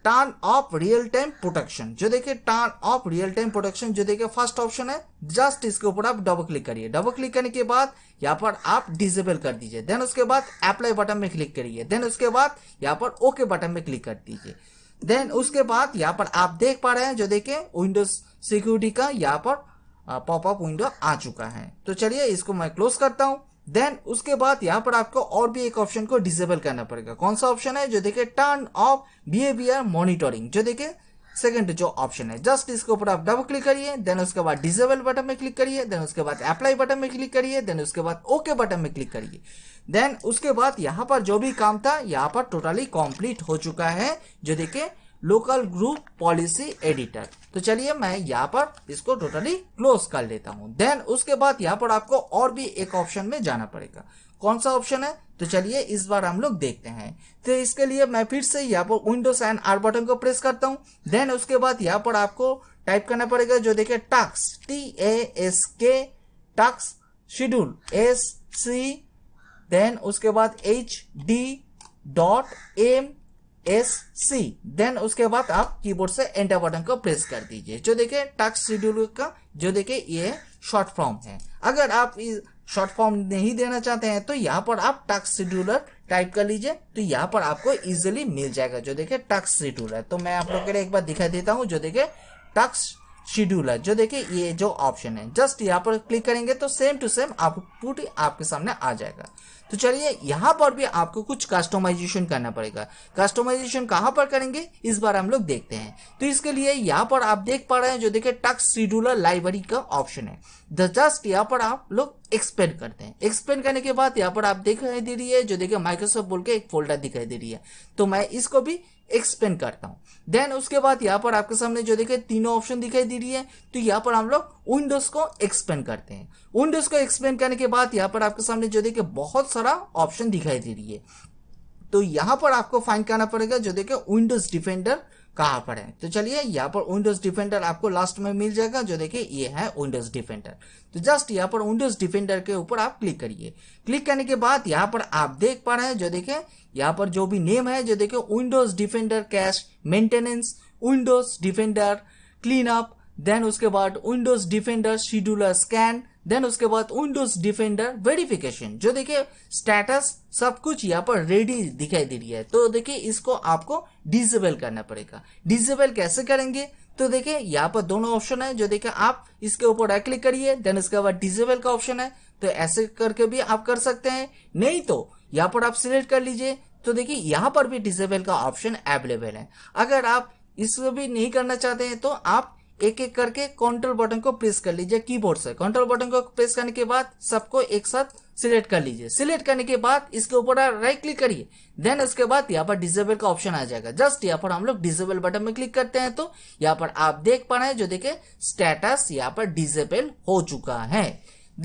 Speaker 1: turn off real time protection जो देखिए turn off real time protection जो देखिए फर्स्ट ऑप्शन है जस्ट इसके ऊपर आप डबल क्लिक करिए डबल क्लिक करने के बाद यहाँ पर आप डिजेबल कर दीजिए देन उसके बाद अप्लाई बटन में क्लिक करिए देन उसके बाद यहाँ पर ओके बटन में क्लिक कर दीजिए देन उसके बाद यहाँ पर आप देख पा रहे हैं जो देखिए विंडोज सिक्योरिटी का यहाँ पर पॉपअप विंडो आ चुका है तो चलिए इसको मैं क्लोज करता हूँ देन उसके बाद यहाँ पर आपको और भी एक ऑप्शन को डिसेबल करना पड़ेगा कौन सा ऑप्शन है जो देखे टर्न ऑफ बिहेवियर मॉनिटरिंग जो देखे सेकंड जो ऑप्शन है जस्ट इसके ऊपर आप डबल क्लिक करिए देन उसके बाद डिसेबल बटन में क्लिक करिए देन उसके बाद अप्लाई बटन में क्लिक करिए देन उसके बाद ओके बटन में क्लिक करिए देन उसके बाद यहाँ पर जो भी काम था यहाँ पर टोटली कंप्लीट हो चुका है जो देखिए लोकल ग्रुप पॉलिसी एडिटर तो चलिए मैं यहाँ पर इसको टोटली क्लोज कर लेता हूँ देन उसके बाद यहाँ पर आपको और भी एक ऑप्शन में जाना पड़ेगा कौन सा ऑप्शन है तो चलिए इस बार हम लोग देखते हैं तो इसके लिए मैं फिर से यहाँ पर विंडोज एंड आर बटन को प्रेस करता हूँ देन उसके बाद यहाँ पर आपको टाइप करना पड़ेगा जो देखिए टक्स टी ए एस के टक्स शेड्यूल एस सी देन उसके बाद H D dot M S C then उसके बाद आप कीबोर्ड से एंटर बटन को प्रेस कर दीजिए जो देखे टास्क शेड्यूल का जो देखिए ये शॉर्ट फॉर्म है अगर आप इस शॉर्ट फॉर्म नहीं देना चाहते हैं तो यहाँ पर आप टास्क शेड्यूलर टाइप कर लीजिए तो यहाँ पर आपको इजिली मिल जाएगा जो देखे टास्क शेड्यूलर तो मैं आप लोग के लिए एक बार दिखा देता हूँ जो देखे टास्क शेड्यूलर जो देखे ये जो ऑप्शन है जस्ट यहाँ पर क्लिक करेंगे तो सेम टू सेम आउटपुट आपके सामने आ जाएगा तो चलिए यहाँ पर भी आपको कुछ कस्टमाइजेशन करना पड़ेगा कस्टमाइजेशन कहां पर करेंगे इस बार हम लोग देखते हैं तो इसके लिए यहाँ पर आप देख पा रहे हैं जो देखिए टक्स शेड्यूलर लाइब्रेरी का ऑप्शन है जस्ट यहाँ पर आप लोग एक्सपेंड करते हैं एक्सपेंड करने के बाद यहाँ पर आप दिखाई दे रही है जो देखिए माइक्रोसॉफ्ट बोल के एक फोल्डर दिखाई दे रही है तो मैं इसको भी एक्सपेंड करता हूँ देन उसके बाद यहाँ पर आपके सामने जो देखे तीनों ऑप्शन दिखाई दे रही है तो यहाँ पर हम लोग विंडोज को एक्सपेंड करते हैं विंडोज को एक्सपेंड करने के बाद यहाँ पर आपके सामने जो देखे बहुत सारा ऑप्शन दिखाई दे रही है तो यहाँ पर आपको फाइंड करना पड़ेगा जो देखे विंडोज डिफेंडर कहां पर है तो चलिए यहां पर विंडोज डिफेंडर आपको लास्ट में मिल जाएगा जो देखिए ये है विंडोज डिफेंडर तो जस्ट यहां पर विंडोज डिफेंडर के ऊपर आप क्लिक करिए क्लिक करने के बाद यहाँ पर आप देख पा रहे हैं जो देखिए यहाँ पर जो भी नेम है जो देखिए Windows Defender cache maintenance Windows Defender clean up then उसके बाद Windows Defender scheduler scan then उसके बाद विंडोज डिफेंडर वेरिफिकेशन जो देखिए स्टेटस सब कुछ यहाँ पर रेडी दिखाई दे रही है तो देखिए इसको आपको डिजेबल करना पड़ेगा डिजेबल कैसे करेंगे तो देखिए यहाँ पर दोनों ऑप्शन है जो देखिए आप इसके ऊपर राइट क्लिक करिए देन इसके बाद डिजेबल का ऑप्शन है तो ऐसे करके भी आप कर सकते हैं नहीं तो यहाँ पर आप सिलेक्ट कर लीजिए तो देखिए यहाँ पर भी डिजेबल का ऑप्शन अवेलेबल है अगर आप इसको भी नहीं करना चाहते हैं तो आप एक एक करके कंट्रोल बटन को प्रेस कर लीजिए कीबोर्ड से कंट्रोल बटन को प्रेस करने के बाद सबको एक साथ सिलेक्ट कर लीजिए सिलेक्ट करने के बाद इसके ऊपर राइट क्लिक करिए देन उसके बाद यहाँ पर डिजेबल का ऑप्शन आ जाएगा जस्ट यहाँ पर हम लोग डिजेबल बटन में क्लिक करते हैं तो यहाँ पर आप देख पा रहे हैं जो देखे स्टेटस यहाँ पर डिजेबल हो चुका है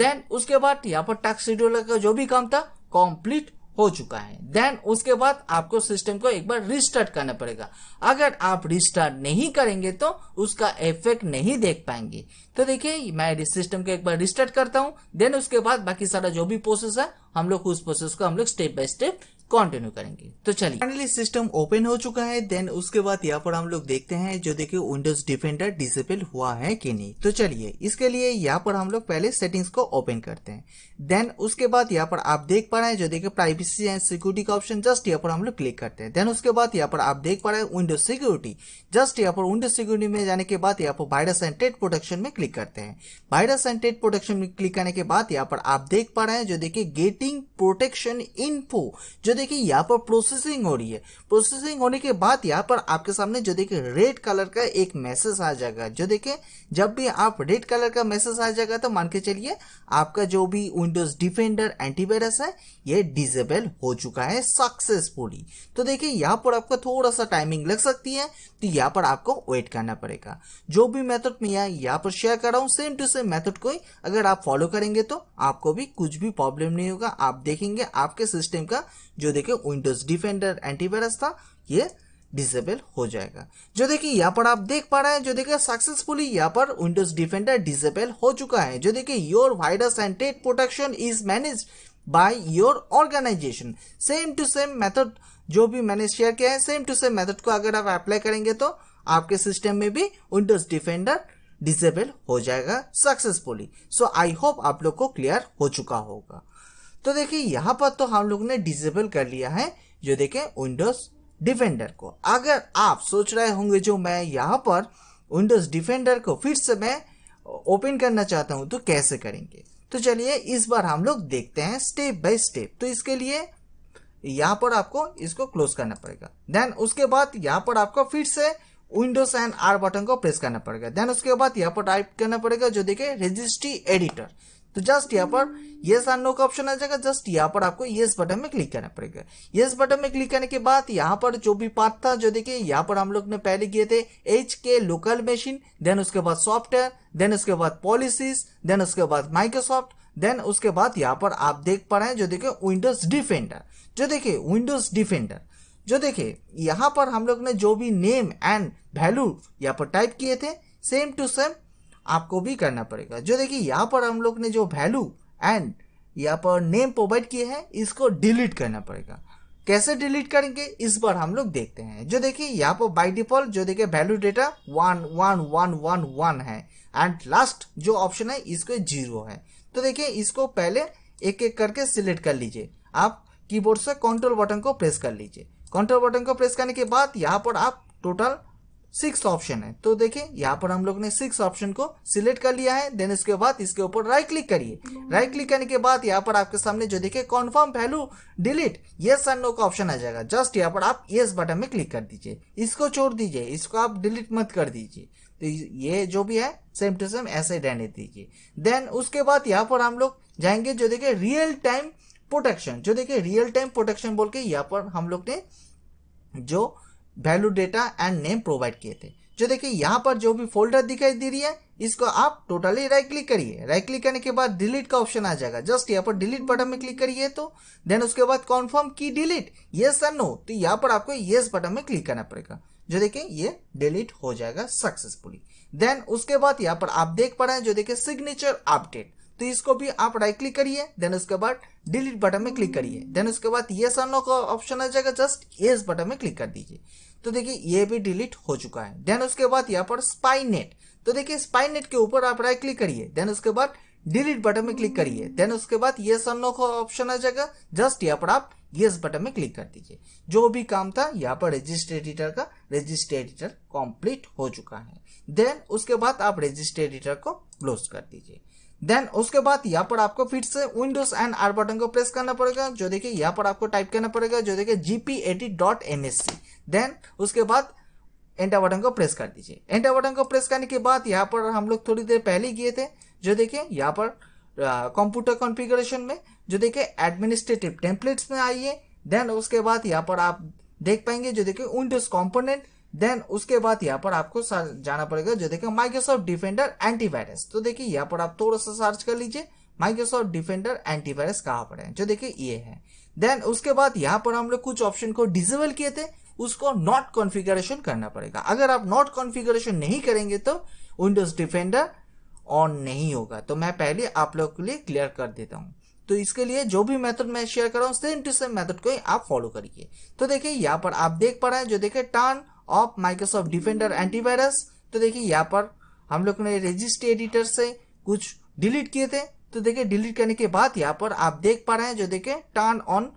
Speaker 1: देन उसके बाद यहाँ पर टास्क शेड्यूलर का जो भी काम था कॉम्प्लीट हो चुका है देन उसके बाद आपको सिस्टम को एक बार रिस्टार्ट करना पड़ेगा अगर आप रिस्टार्ट नहीं करेंगे तो उसका इफेक्ट नहीं देख पाएंगे तो देखिए मैं सिस्टम को एक बार रिस्टार्ट करता हूं देन उसके बाद बाकी सारा जो भी प्रोसेस है हम लोग उस प्रोसेस को हम लोग स्टेप बाय स्टेप कंटिन्यू करेंगे तो चलिए फाइनली सिस्टम ओपन हो चुका है देन उसके बाद यहाँ पर हम लोग देखते हैं जो देखिए विंडोज डिफेंडर डिसेबल हुआ है कि नहीं तो चलिए इसके लिए यहाँ पर हम लोग पहले सेटिंग्स को ओपन करते हैं देन उसके बाद यहाँ पर आप देख पा रहे हैं जो देखिए प्राइवेसी एंड सिक्योरिटी का ऑप्शन जस्ट यहाँ पर हम लोग क्लिक करते हैं देन उसके बाद यहाँ पर आप देख पा रहे हैं विंडोज सिक्योरिटी जस्ट यहाँ पर विंडोज सिक्योरिटी में जाने के बाद यहाँ पर वायरस एंड टेट प्रोटेक्शन में क्लिक करते हैं वायरस एंड टेट प्रोटेक्शन में क्लिक करने के बाद यहाँ पर आप देख पा रहे हैं जो देखिए गेटिंग प्रोटेक्शन इन्फो जो देखिए यहाँ पर प्रोसेसिंग हो रही है प्रोसेसिंग होने के बाद यहाँ पर आपके सामने जो देखिए रेड कलर का एक मैसेज आ जाएगा जो देखिए जब भी आप रेड कलर का मैसेज आ जाएगा तो मान के चलिए आपका जो भी विंडोज डिफेंडर एंटीवायरस है ये डिजेबल हो चुका है सक्सेसफुली तो देखिए यहाँ पर आपका थोड़ा सा टाइमिंग लग सकती है तो यहाँ पर आपको वेट करना पड़ेगा जो भी मेथड में यहाँ यहाँ पर शेयर कर रहा हूँ सेम टू सेम मेथड को अगर आप फॉलो करेंगे तो आपको भी कुछ भी प्रॉब्लम नहीं होगा आप देखेंगे आपके सिस्टम का जो जो देखिए विंडोज डिफेंडर एंटीवायरस था ये डिसेबल हो जाएगा जो देखिए यहाँ पर आप देख पा रहे हैं जो देखिए सक्सेसफुली यहाँ पर विंडोज डिफेंडर डिसेबल हो चुका है जो देखिए योर वायरस एंड टेट protection is manage by your organisation same to same method जो भी मैंने शेयर किया है सेम टू सेम मेथड को अगर आप अप्लाई करेंगे तो आपके सिस्टम में भी विंडोज डिफेंडर डिसेबल हो जाएगा सक्सेसफुली सो आई होप आप लोग को क्लियर हो चुका होगा तो देखिए यहाँ पर तो हम लोग ने डिजेबल कर लिया है जो देखें विंडोज डिफेंडर को अगर आप सोच रहे होंगे जो मैं यहाँ पर विंडोज डिफेंडर को फिर से मैं ओपन करना चाहता हूँ तो कैसे करेंगे तो चलिए इस बार हम लोग देखते हैं स्टेप बाय स्टेप तो इसके लिए यहाँ पर आपको इसको क्लोज करना पड़ेगा देन उसके बाद यहाँ पर आपको फिर से विंडोज एंड आर बटन को प्रेस करना पड़ेगा देन उसके बाद यहाँ पर टाइप करना पड़ेगा जो देखे रजिस्ट्री एडिटर तो जस्ट यहाँ पर येस और नो का ऑप्शन आ जाएगा जस्ट यहाँ पर आपको येस बटन में क्लिक करना पड़ेगा येस बटन में क्लिक करने के बाद यहाँ पर जो भी पार्ट था जो देखिए यहाँ पर हम लोग ने पहले किए थे एच के लोकल मशीन देन उसके बाद सॉफ्टवेयर देन उसके बाद पॉलिसीज देन उसके बाद माइक्रोसॉफ्ट देन उसके बाद यहाँ पर आप देख पा रहे हैं जो देखे विंडोज डिफेंडर जो देखे विंडोज डिफेंडर जो देखे यहाँ पर हम लोग ने जो भी नेम एंड वैल्यू यहाँ पर टाइप किए थे सेम टू सेम आपको भी करना पड़ेगा जो देखिए यहाँ पर हम लोग ने जो वैल्यू एंड यहाँ पर नेम प्रोवाइड किए हैं इसको डिलीट करना पड़ेगा कैसे डिलीट करेंगे इस बार हम लोग देखते हैं जो देखिए यहाँ पर बाई डिफॉल्ट जो देखिए value data one one one one one है एंड लास्ट जो ऑप्शन है इसको जीरो है तो देखिए इसको पहले एक एक करके सिलेक्ट कर लीजिए आप कीबोर्ड से कंट्रोल बटन को प्रेस कर लीजिए कंट्रोल बटन को प्रेस करने के बाद यहाँ पर आप टोटल सिक्स ऑप्शन है तो देखिए यहाँ पर हम लोग ने सिक्स ऑप्शन को सिलेक्ट कर लिया है देन इसके बाद इसके ऊपर राइट क्लिक करिए राइट क्लिक करने के बाद यहाँ पर आपके सामने जो देखिए confirm value delete yes sir no का ऑप्शन आ जाएगा जस्ट यहाँ पर आप येस बटन में क्लिक कर दीजिए इसको छोड़ दीजिए इसको आप डिलीट मत कर दीजिए तो ये जो भी है सेम टू सेम ऐसे रहने दीजिए देन उसके बाद यहाँ पर हम लोग जाएंगे जो देखिए रियल टाइम प्रोटेक्शन जो देखिए रियल टाइम प्रोटेक्शन बोल के यहाँ पर हम लोग ने जो value data and name provide किए थे जो देखिए यहाँ पर जो भी फोल्डर दिखाई दे रही है इसको आप टोटली राइट क्लिक करिए राइट क्लिक करने के बाद डिलीट का ऑप्शन आ जाएगा जस्ट यहाँ पर डिलीट बटन में क्लिक करिए तो देन उसके बाद कॉन्फर्म की डिलीट येस एंड नो तो यहाँ पर आपको येस बटन में क्लिक करना पड़ेगा जो देखें ये डिलीट हो जाएगा सक्सेसफुली देन उसके बाद यहाँ पर आप देख पा रहे हैं जो देखें सिग्नेचर अपडेट तो इसको भी आप राइट क्लिक करिए देन उसके बाद डिलीट बटन में क्लिक करिए देन उसके बाद ये अनलॉक का ऑप्शन आ जाएगा जस्ट ये बटन में क्लिक कर दीजिए तो देखिए ये भी डिलीट हो चुका है देन उसके बाद यहाँ पर स्पाई नेट तो देखिए स्पाई नेट के ऊपर आप राइट क्लिक करिए देन उसके बाद डिलीट बटन में क्लिक करिए देन उसके बाद ये नो का ऑप्शन आ जाएगा जस्ट यहाँ पर आप यस बटन में क्लिक कर दीजिए जो भी काम था यहाँ पर रजिस्टर एडिटर का रजिस्टर एडिटर कंप्लीट हो चुका है देन उसके बाद आप रजिस्टर एडिटर को क्लोज कर दीजिए देन उसके बाद यहाँ पर आपको फिर से विंडोज एंड आर बटन को प्रेस करना पड़ेगा जो देखिए यहाँ पर आपको टाइप करना पड़ेगा जो देखिए GP edit dot N S C then उसके बाद एंटर बटन को प्रेस कर दीजिए एंटर बटन को प्रेस करने के बाद यहाँ पर हम लोग थोड़ी देर पहले गए थे जो देखिए यहाँ पर कंप्यूटर कॉन्फ़िगरेशन में जो देखिए एडमिनिस्ट्रेटिव टेम्पलेट्स में आइए देन उसके बाद यहाँ पर आप देख पाएंगे जो देखिए विंडोज कॉम्पोनेंट देन उसके बाद यहाँ पर आपको जाना पड़ेगा जो देखिए माइक्रोसॉफ्ट डिफेंडर एंटीवायरस तो देखिए यहाँ पर आप थोड़ा सा सर्च कर लीजिए माइक्रोसॉफ्ट डिफेंडर एंटीवायरस कहाँ पर है जो देखिए ये है देन उसके बाद यहाँ पर हम लोग कुछ ऑप्शन को डिजेबल किए थे उसको नॉट कॉन्फ़िगरेशन करना पड़ेगा अगर आप नॉट कॉन्फ़िगरेशन नहीं करेंगे तो विंडोज डिफेंडर ऑन नहीं होगा तो मैं पहले आप लोग के लिए क्लियर कर देता हूँ तो इसके लिए जो भी मेथड मैं शेयर कर रहा हूँ सेम टू सेम मेथड को ही आप फॉलो करिए तो देखिए यहाँ पर आप देख पा रहे हैं जो देखिए turn off Microsoft Defender antivirus तो देखिए यहाँ पर हम लोग ने रजिस्ट्री एडिटर से कुछ डिलीट किए थे तो देखिए डिलीट करने के बाद यहाँ पर आप देख पा रहे हैं जो देखे टर्न ऑन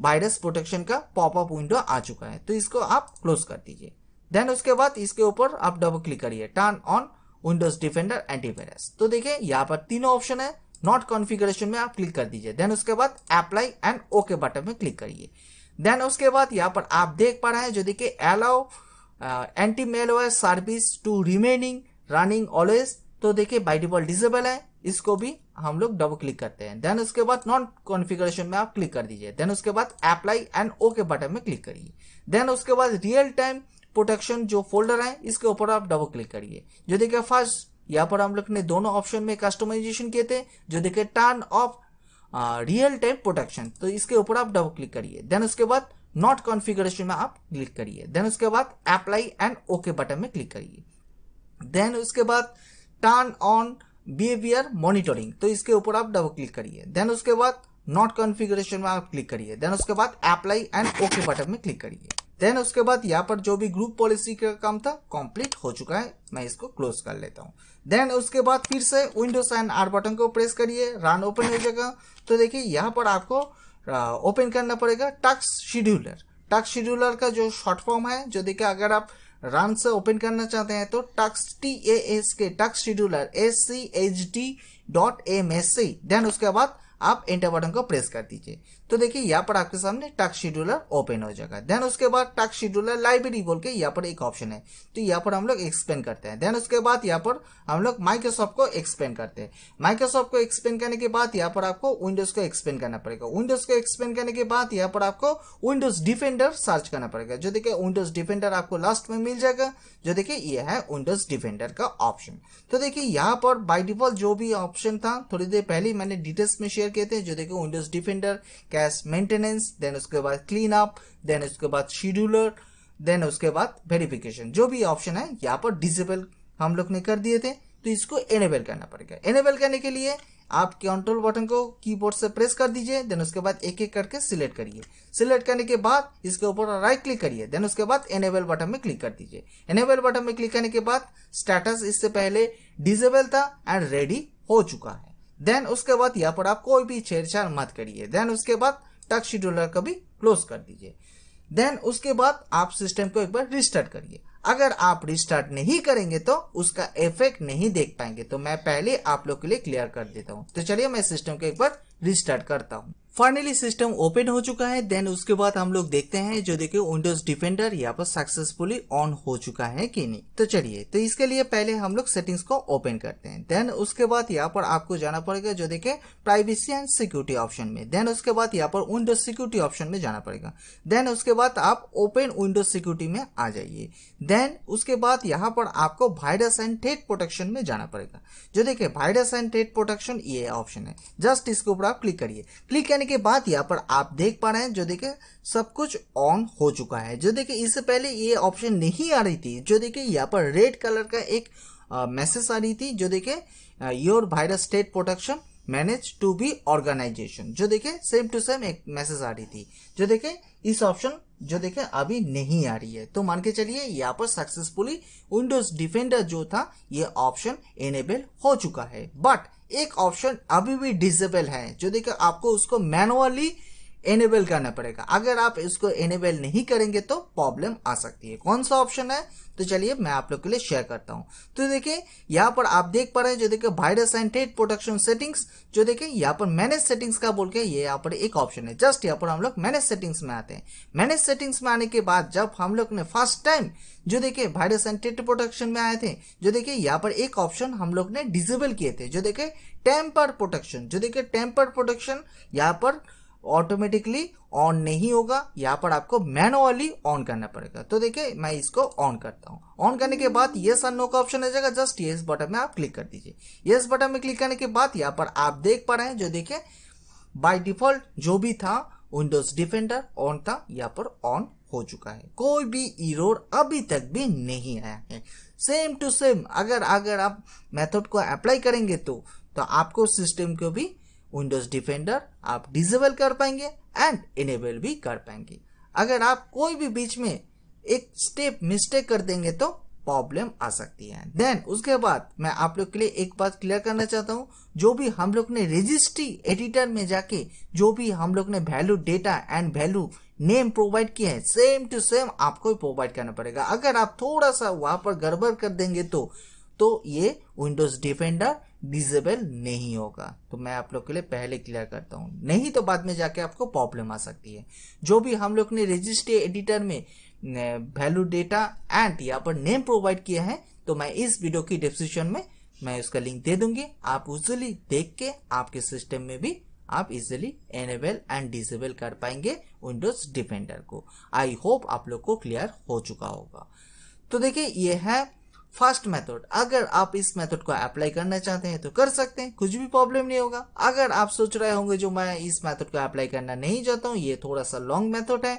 Speaker 1: वायरस प्रोटेक्शन का पॉपअप विंडो आ चुका है तो इसको आप क्लोज कर दीजिए देन उसके बाद इसके ऊपर आप डबल क्लिक करिए turn on Windows Defender antivirus तो देखिए यहाँ पर तीनों ऑप्शन है नॉट कॉन्फ़िगरेशन में आप क्लिक कर दीजिए देन उसके बाद अप्लाई एंड ओके बटन में क्लिक करिए देन उसके बाद यहाँ पर आप देख पा रहे हैं जो देखिए allow uh, anti-malware service to remaining running always तो देखिए by default disable है इसको भी हम लोग डबल क्लिक करते हैं देन उसके बाद नॉन कॉन्फ़िगरेशन में आप क्लिक कर दीजिए देन उसके बाद अप्लाई एंड ओके बटन में क्लिक करिए देन उसके बाद रियल टाइम प्रोटेक्शन जो फोल्डर है इसके ऊपर आप डबल क्लिक करिए जो देखिए फर्स्ट यहाँ पर हम लोग ने दोनों ऑप्शन में कस्टमाइजेशन किए थे जो देखिए turn off real time protection तो इसके ऊपर आप डबल क्लिक करिए देन उसके बाद नॉट कॉन्फिगरेशन में आप क्लिक करिए देन उसके बाद अप्लाई एंड ओके बटन में क्लिक करिए देन उसके बाद टर्न ऑन बिहेवियर मॉनिटरिंग तो इसके ऊपर आप डबल क्लिक करिए देन उसके बाद नॉट कॉन्फिगरेशन में आप क्लिक करिए देन उसके बाद अप्लाई एंड ओके बटन में क्लिक करिए देन उसके बाद यहाँ पर जो भी ग्रुप पॉलिसी का काम था कंप्लीट हो चुका है मैं इसको क्लोज कर लेता हूँ देन उसके बाद फिर से विंडोज एंड आर बटन को प्रेस करिए रन ओपन हो जाएगा तो देखिए यहाँ पर आपको ओपन करना पड़ेगा टास्क शेड्यूलर टास्क शेड्यूलर का जो शॉर्ट फॉर्म है जो देखिए अगर आप रन से ओपन करना चाहते हैं तो टक्स टी ए एस के टक्स scheduler S C H D dot M S C then उसके बाद आप एंटर बटन को प्रेस कर दीजिए तो देखिए यहाँ पर आपके सामने टास्क शेड्यूलर ओपन हो जाएगा देन उसके बाद टास्क शेड्यूलर लाइब्रेरी बोल के यहाँ पर एक ऑप्शन है तो यहाँ पर हम लोग एक्सप्लेन करते हैं देन उसके बाद यहाँ पर हम लोग माइक्रोसॉफ्ट को एक्सप्लेन करते हैं माइक्रोसॉफ्ट को एक्सप्लेन करने के बाद यहाँ पर आपको विंडोज को एक्सप्लेन करना पड़ेगा विंडोज को एक्सप्लेन करने के बाद यहाँ पर आपको विंडोज डिफेंडर सर्च करना पड़ेगा जो देखिए विंडोज डिफेंडर आपको लास्ट में मिल जाएगा जो देखिए ये है विंडोज डिफेंडर का ऑप्शन तो देखिए यहाँ पर बाई डिफॉल्ट जो भी ऑप्शन था थोड़ी देर पहले मैंने डिटेल्स में शेयर किए थे जो देखिए Windows Defender cache maintenance then उसके बाद क्लीन अप देन उसके बाद शेड्यूलर देन उसके बाद वेरिफिकेशन जो भी ऑप्शन है यहाँ पर डिसेबल हम लोग ने कर दिए थे तो इसको एनेबल करना पड़ेगा एनेबल करने के लिए आप कंट्रोल बटन को कीबोर्ड से प्रेस कर दीजिए देन उसके बाद एक एक करके सिलेक्ट करिए सिलेक्ट करने के बाद इसके ऊपर राइट क्लिक करिए देन उसके बाद एनेबल बटन में क्लिक कर दीजिए एनेबल बटन में क्लिक करने के बाद स्टेटस इससे पहले डिजेबल था एंड रेडी हो चुका है देन उसके बाद यहाँ पर आप कोई भी छेड़छाड़ मत करिए देन उसके बाद टक शेड्यूलर को भी क्लोज कर दीजिए देन उसके बाद आप सिस्टम को एक बार रिस्टार्ट करिए अगर आप रिस्टार्ट नहीं करेंगे तो उसका इफेक्ट नहीं देख पाएंगे तो मैं पहले आप लोग के लिए क्लियर कर देता हूँ तो चलिए मैं सिस्टम को एक बार रिस्टार्ट करता हूँ फाइनली सिस्टम ओपन हो चुका है देन उसके बाद हम लोग देखते हैं जो देखिए विंडोज डिफेंडर यहाँ पर सक्सेसफुली ऑन हो चुका है कि नहीं तो चलिए तो इसके लिए पहले हम लोग सेटिंग्स को ओपन करते हैं देन उसके बाद यहाँ पर आपको जाना पड़ेगा जो देखिए प्राइवेसी एंड सिक्योरिटी ऑप्शन में देन उसके बाद यहाँ पर विंडोज सिक्योरिटी ऑप्शन में जाना पड़ेगा देन उसके बाद आप ओपन विंडोज सिक्योरिटी में आ जाइए देन उसके बाद यहाँ पर आपको वायरस एंड थ्रेट प्रोटेक्शन में जाना पड़ेगा जो देखिए वायरस एंड थ्रेट प्रोटेक्शन ये ऑप्शन है जस्ट इसके ऊपर आप क्लिक करिए क्लिक करने के बाद यहाँ पर आप देख पा रहे हैं जो देखे सब कुछ ऑन हो चुका है जो देखे इससे पहले ये ऑप्शन नहीं आ रही थी जो देखे यहाँ पर रेड कलर का एक मैसेज आ रही थी जो देखे योर वायरस स्टेट protection manage to be organisation जो देखे सेम टू सेम एक मैसेज आ रही थी जो देखे इस ऑप्शन जो देखे अभी नहीं आ रही है तो मान के चलिए यहाँ पर सक्सेसफुली विंडोज डिफेंडर जो था ये ऑप्शन एनेबल हो चुका है बट एक ऑप्शन अभी भी डिजेबल है जो देखिए आपको उसको मैनुअली एनेबल करना पड़ेगा अगर आप इसको एनेबल नहीं करेंगे तो प्रॉब्लम आ सकती है कौन सा ऑप्शन है तो चलिए मैं आप लोग के लिए शेयर करता हूँ तो देखिए यहाँ पर आप देख पा रहे हैं जो देखिए virus and threat protection settings जो देखिए यहाँ पर मैनेज सेटिंग्स का बोल के ये यहाँ पर एक ऑप्शन है जस्ट यहाँ पर हम लोग मैनेज सेटिंग्स में आते हैं मैनेज सेटिंग्स में आने के बाद जब हम लोग ने फर्स्ट टाइम जो देखिए वायरस एंड टेट प्रोटेक्शन में आए थे जो देखिए यहाँ पर एक ऑप्शन हम लोग ने डिजेबल किए थे जो देखिए टेम्पर प्रोटेक्शन जो देखिए टेम्पर प्रोटेक्शन यहाँ पर ऑटोमेटिकली ऑन नहीं होगा यहाँ पर आपको मैनुअली ऑन करना पड़ेगा तो देखिए मैं इसको ऑन करता हूँ ऑन करने के बाद ये सन नो का ऑप्शन आ जाएगा जस्ट येस बटन में आप क्लिक कर दीजिए येस बटन में क्लिक करने के बाद यहाँ पर आप देख पा रहे हैं जो देखिए बाय डिफॉल्ट जो भी था विंडोज डिफेंडर ऑन था यहाँ पर ऑन हो चुका है कोई भी इरोर अभी तक भी नहीं आया है सेम टू सेम अगर अगर आप मेथड को अप्लाई करेंगे तो तो आपको सिस्टम को भी विंडोज डिफेंडर आप डिजेबल कर पाएंगे एंड इनेबल भी कर पाएंगे अगर आप कोई भी बीच में एक स्टेप मिस्टेक कर देंगे तो प्रॉब्लम आ सकती है देन उसके बाद मैं आप लोग के लिए एक बात क्लियर करना चाहता हूँ जो भी हम लोग ने रजिस्ट्री एडिटर में जाके जो भी हम लोग ने value data and value name provide किए हैं सेम टू सेम आपको प्रोवाइड करना पड़ेगा अगर आप थोड़ा सा वहां पर गड़बड़ कर देंगे तो तो ये विंडोज डिफेंडर डिजेबल नहीं होगा तो मैं आप लोग के लिए पहले क्लियर करता हूँ नहीं तो बाद में जाके आपको प्रॉब्लम आ सकती है जो भी हम लोग ने रजिस्ट्री एडिटर में वैल्यू डेटा एंड या पर नेम प्रोवाइड किया है तो मैं इस वीडियो की डिस्क्रिप्शन में मैं उसका लिंक दे दूंगी आप इजिली देख के आपके सिस्टम में भी आप इजिली एनेबल एंड डिसेबल कर पाएंगे विंडोज डिफेंडर को आई होप आप लोग को क्लियर हो चुका होगा तो देखिए ये है फास्ट मेथड अगर आप इस मेथड को अप्लाई करना चाहते हैं तो कर सकते हैं कुछ भी प्रॉब्लम नहीं होगा अगर आप सोच रहे होंगे जो मैं इस मेथड को अप्लाई करना नहीं चाहता हूँ ये थोड़ा सा लॉन्ग मेथड है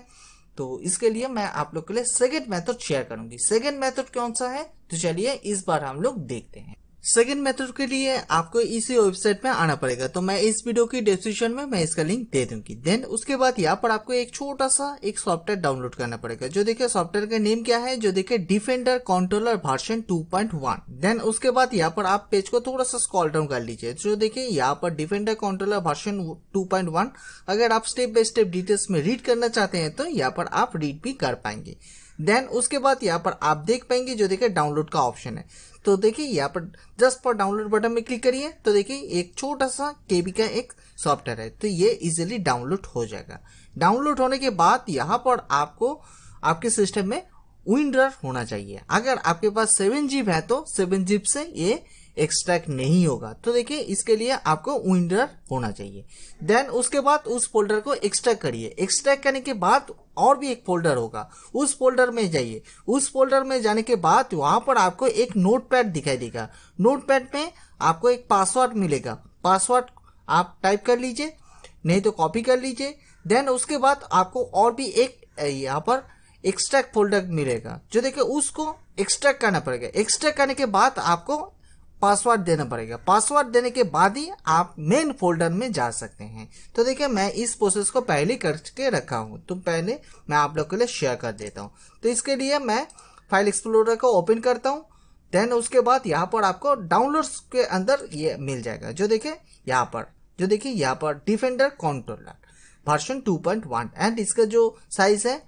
Speaker 1: तो इसके लिए मैं आप लोग के लिए सेकेंड मेथड शेयर करूंगी सेकेंड मेथड कौन सा है तो चलिए इस बार हम लोग देखते हैं सेकेंड मेथड के लिए आपको इसी वेबसाइट में आना पड़ेगा तो मैं इस वीडियो की डिस्क्रिप्शन में मैं इसका लिंक दे दूंगी देन उसके बाद यहाँ पर आपको एक छोटा सा एक सॉफ्टवेयर डाउनलोड करना पड़ेगा जो देखिए सॉफ्टवेयर का नेम क्या है जो देखिए डिफेंडर कंट्रोलर वर्षन 2.1 देन उसके बाद यहाँ पर आप पेज को थोड़ा सा स्कॉल डाउन कर लीजिए जो देखिए यहाँ पर डिफेंडर कॉन्ट्रोलर वर्षन टू अगर आप स्टेप बाय स्टेप डिटेल्स में रीड करना चाहते हैं तो यहाँ पर आप रीड भी कर पाएंगे देन उसके बाद यहाँ पर आप देख पाएंगे जो देखिए डाउनलोड का ऑप्शन है तो देखिए यहाँ पर जस्ट फॉर डाउनलोड बटन में क्लिक करिए तो देखिए एक छोटा सा केबी का एक सॉफ्टवेयर है तो ये इजिली डाउनलोड हो जाएगा डाउनलोड होने के बाद यहाँ पर आपको आपके सिस्टम में विंडर होना चाहिए अगर आपके पास सेवन जीप है तो सेवन जीप से ये एक्सट्रैक्ट नहीं होगा तो देखिए इसके लिए आपको विंडर होना चाहिए देन उसके बाद उस फोल्डर को एक्सट्रैक्ट करिए एक्सट्रैक्ट करने के बाद और भी एक फोल्डर होगा उस फोल्डर में जाइए उस फोल्डर में जाने के बाद वहां पर आपको एक नोट पैड दिखाई देगा नोट पैड में आपको एक पासवर्ड मिलेगा पासवर्ड आप टाइप कर लीजिए नहीं तो कॉपी कर लीजिए देन उसके बाद आपको और भी एक यहाँ पर एक्सट्रैक्ट फोल्डर मिलेगा जो देखिए उसको एक्सट्रैक्ट करना पड़ेगा एक्सट्रैक्ट करने के बाद आपको पासवर्ड देना पड़ेगा पासवर्ड देने के बाद ही आप मेन फोल्डर में जा सकते हैं तो देखिए मैं इस प्रोसेस को पहले करके रखा हूँ तो पहले मैं आप लोग के लिए शेयर कर देता हूँ तो इसके लिए मैं फाइल एक्सप्लोरर को ओपन करता हूँ देन उसके बाद यहाँ पर आपको डाउनलोड्स के अंदर ये मिल जाएगा जो देखे यहाँ पर जो देखिए यहाँ पर Defender controller version two and इसका जो साइज़ है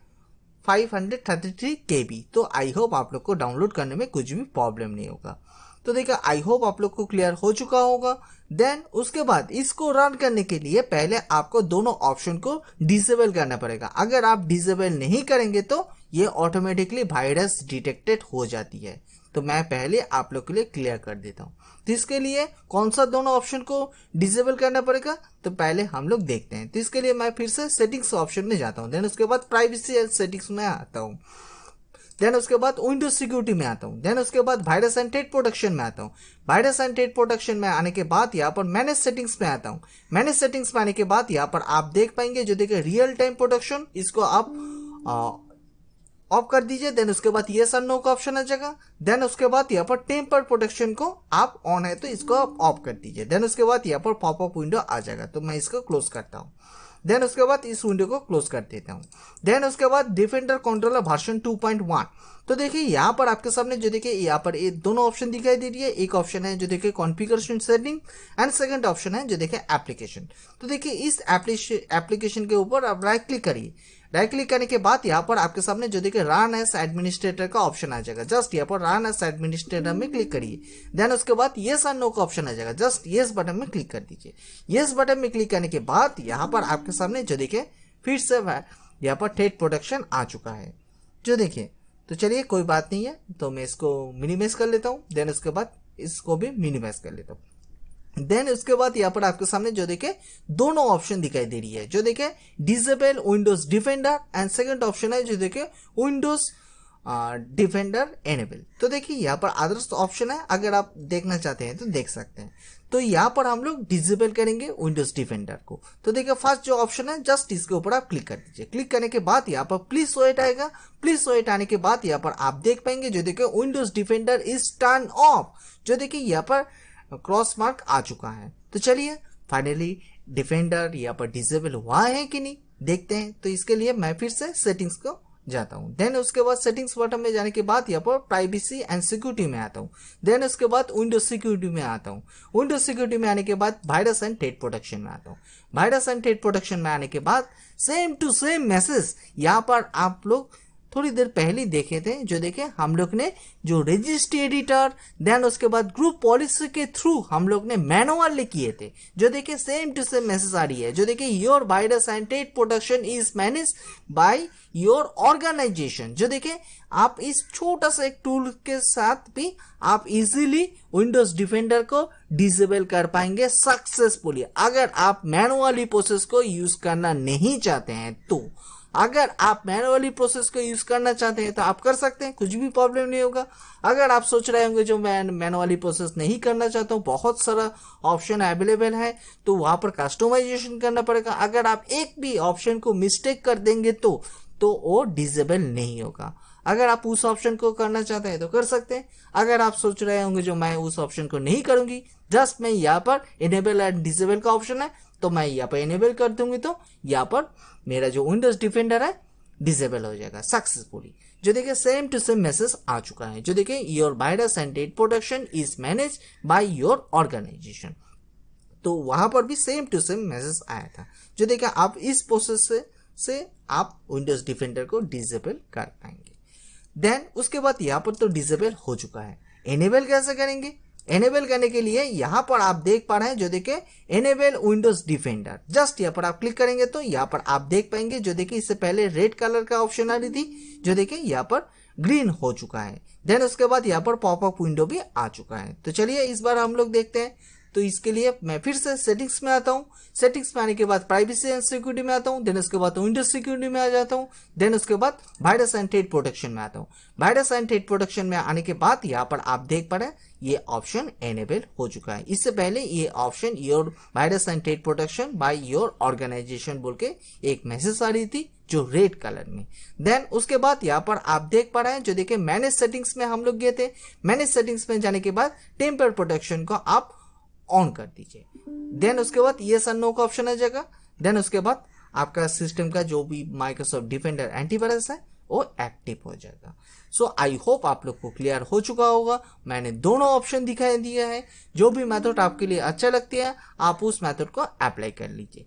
Speaker 1: 533 KB तो आई होप आप लोग को डाउनलोड करने में कुछ भी प्रॉब्लम नहीं होगा तो देखा आई होप आप लोग को क्लियर हो चुका होगा देन उसके बाद इसको रन करने के लिए पहले आपको दोनों ऑप्शन को डिसेबल करना पड़ेगा अगर आप डिसेबल नहीं करेंगे तो ये ऑटोमेटिकली वायरस डिटेक्टेड हो जाती है तो मैं पहले आप लोग के लिए क्लियर कर देता हूँ तो इसके लिए कौन सा दोनों ऑप्शन को डिसेबल करना पड़ेगा तो पहले हम लोग देखते हैं तो इसके लिए मैं फिर से सेटिंग्स ऑप्शन में जाता हूँ देन उसके बाद प्राइवेसी सेटिंग्स में आता हूँ देन उसके बाद विंडोज सिक्योरिटी में आता हूँ देन उसके बाद वायरस एंड ट्रेड प्रोटेक्शन में आता हूँ वायरस एंड ट्रेड प्रोटेक्शन में आने के बाद यहाँ पर मैनेज सेटिंग्स में आता हूँ मैनेज सेटिंग्स में आने के बाद यहाँ पर आप देख पाएंगे जो देखिए रियल टाइम प्रोटेक्शन इसको आप ऑफ कर दीजिए देन उसके बाद ये सर नो का ऑप्शन आ जाएगा देन उसके बाद यहाँ पर टेम्पर प्रोटेक्शन को आप ऑन है तो इसको आप ऑफ कर दीजिए देन उसके बाद यहाँ पर पॉपअप विंडो आ जाएगा तो मैं इसको क्लोज करता हूँ देन उसके बाद इस विंडो को क्लोज कर देता हूँ देन उसके बाद डिफेंडर कंट्रोलर वर्षन 2.1 तो देखिए यहाँ पर आपके सामने जो देखिए यहाँ पर ये दोनों ऑप्शन दिखाई दे रही है एक ऑप्शन है जो देखिए configuration setting and second option है जो देखिए एप्लीकेशन तो देखिए इस एप्लीकेशन के ऊपर आप राइट क्लिक करिए राइट क्लिक करने के बाद यहाँ पर आपके सामने जो देखिए रन एस एडमिनिस्ट्रेटर का ऑप्शन आ जाएगा जस्ट यहाँ पर रन एस एडमिनिस्ट्रेटर में क्लिक करिए देन उसके बाद येस और नो का ऑप्शन आ जाएगा जस्ट येस बटन में क्लिक कर दीजिए येस बटन में क्लिक करने के बाद यहाँ पर आपके सामने जो देखिए फिर से यहाँ पर थेट प्रोडक्शन आ चुका है जो देखिए तो चलिए कोई बात नहीं है तो मैं इसको मिनिमाइज कर लेता हूँ देन उसके बाद इसको भी मिनिमाइज कर लेता हूँ देन उसके बाद यहाँ पर आपके सामने जो देखे दोनों ऑप्शन दिखाई दे रही है जो देखे disable Windows Defender and second option है जो देखे विंडोज डिफेंडर एनेबल तो देखिए यहाँ पर आदर्श ऑप्शन है अगर आप देखना चाहते हैं तो देख सकते हैं तो यहाँ पर हम लोग डिजेबल करेंगे विंडोज डिफेंडर को तो देखिए फर्स्ट जो ऑप्शन है जस्ट इसके ऊपर आप क्लिक कर दीजिए क्लिक करने के बाद यहाँ पर प्लीज वेट आएगा प्लीज वेट आने के बाद यहाँ पर आप देख पाएंगे जो देखिए Windows Defender is turn off जो देखिए यहाँ पर क्रॉस मार्क आ चुका है तो चलिए फाइनली डिफेंडर यहाँ पर डिजेबल हुआ है कि नहीं देखते हैं तो इसके लिए मैं फिर से सेटिंग्स को जाता हूँ देन उसके बाद सेटिंग्स बटन में जाने के बाद यहाँ पर प्राइवेसी एंड सिक्योरिटी में आता हूँ देन उसके बाद विंडो सिक्योरिटी में आता हूँ विंडो सिक्योरिटी में आने के बाद वायरस एंड टेट प्रोटेक्शन में आता हूँ वायरस एंड टेट प्रोटेक्शन में आने के बाद सेम टू सेम मैसेज यहाँ पर आप लोग थोड़ी देर पहले देखे थे जो देखे हम लोग ने जो रजिस्ट्री एडिटर देन उसके बाद ग्रुप पॉलिसी के थ्रू हम लोग ने मैनुअल किए थे जो देखे सेम टू सेम मैसेज आ रही है जो देखे your virus and threat protection is manage by your organisation जो देखे आप इस छोटा सा एक टूल के साथ भी आप इजीली विंडोज डिफेंडर को डिसेबल कर पाएंगे सक्सेसफुली अगर आप मैनुअली प्रोसेस को यूज करना नहीं चाहते हैं तो अगर आप मैनुअली प्रोसेस को यूज करना चाहते हैं तो आप कर सकते हैं कुछ भी प्रॉब्लम नहीं होगा अगर आप सोच रहे होंगे जो मैं मैनुअली प्रोसेस नहीं करना चाहता हूँ बहुत सारा ऑप्शन अवेलेबल है तो वहां पर कस्टमाइजेशन करना पड़ेगा अगर आप एक भी ऑप्शन को मिस्टेक कर देंगे तो तो वो डिजेबल नहीं होगा अगर आप उस ऑप्शन को करना चाहते हैं तो कर सकते हैं अगर आप सोच रहे होंगे जो मैं उस ऑप्शन को नहीं करूंगी जस्ट मैं यहाँ पर इनेबल एंड डिजेबल का ऑप्शन है तो मैं यहाँ पर इनेबल कर दूंगी तो यहाँ पर मेरा जो विंडोज डिफेंडर है डिसेबल हो जाएगा सक्सेसफुली जो देखिए सेम टू सेम मैसेज आ चुका है जो देखिए योर वायरस एंड डेट protection is manage by your organisation तो वहां पर भी सेम टू सेम मैसेज आया था जो देखिए आप इस प्रोसेस से से आप विंडोज डिफेंडर को डिजेबल कर पाएंगे देन उसके बाद यहाँ पर तो डिजेबल हो चुका है एनेबल कैसे करेंगे एनेबल करने के लिए यहां पर आप देख पा रहे हैं जो देखे एनेबल विंडोज डिफेंडर जस्ट यहाँ पर आप क्लिक करेंगे तो यहाँ पर आप देख पाएंगे जो देखिए इससे पहले रेड कलर का ऑप्शन आ रही थी जो देखे यहाँ पर ग्रीन हो चुका है देन उसके बाद यहाँ पर पॉपअप विंडो भी आ चुका है तो चलिए इस बार हम लोग देखते हैं तो इसके लिए मैं फिर से सेटिंग्स में आता हूँ सेटिंग्स में आने के बाद प्राइवेसी एंड सिक्योरिटी में आता हूँ देन उसके बाद विंडोज सिक्योरिटी में आ जाता हूँ देन उसके बाद वायरस एंड ट्रेड प्रोटेक्शन में आता हूँ वायरस एंड ट्रेड प्रोटेक्शन में आने के बाद यहाँ पर आप देख पा रहे हैं ये ऑप्शन एनेबल हो चुका है इससे पहले ये option your virus and threat protection by your organisation बोल के एक मैसेज आ रही थी जो रेड कलर में देन उसके बाद यहाँ पर आप देख पा रहे हैं जो देखिए मैनेज सेटिंग्स में हम लोग गए थे मैनेज सेटिंग्स में जाने के बाद टेम्पर प्रोटेक्शन को आप ऑन कर दीजिए देन उसके बाद ये सर नो का ऑप्शन आ जाएगा देन उसके बाद आपका सिस्टम का जो भी माइक्रोसॉफ्ट डिफेंडर एंटीवायरस है वो एक्टिव हो जाएगा सो आई होप आप लोग को क्लियर हो चुका होगा मैंने दोनों ऑप्शन दिखाई दिया है जो भी मेथड आपके लिए अच्छा लगती है आप उस मेथड को अप्लाई कर लीजिए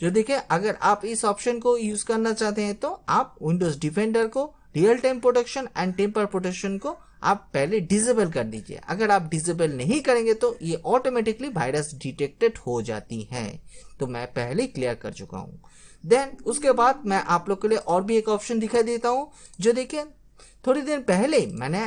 Speaker 1: जो देखिए अगर आप इस ऑप्शन को यूज करना चाहते हैं तो आप विंडोज डिफेंडर को real time protection and tamper protection को आप पहले डिजेबल कर दीजिए अगर आप डिजेबल नहीं करेंगे तो ये ऑटोमेटिकली वायरस डिटेक्टेड हो जाती है तो मैं पहले क्लियर कर चुका हूँ देन उसके बाद मैं आप लोग के लिए और भी एक ऑप्शन दिखाई देता हूँ जो देखिए थोड़ी देर पहले मैंने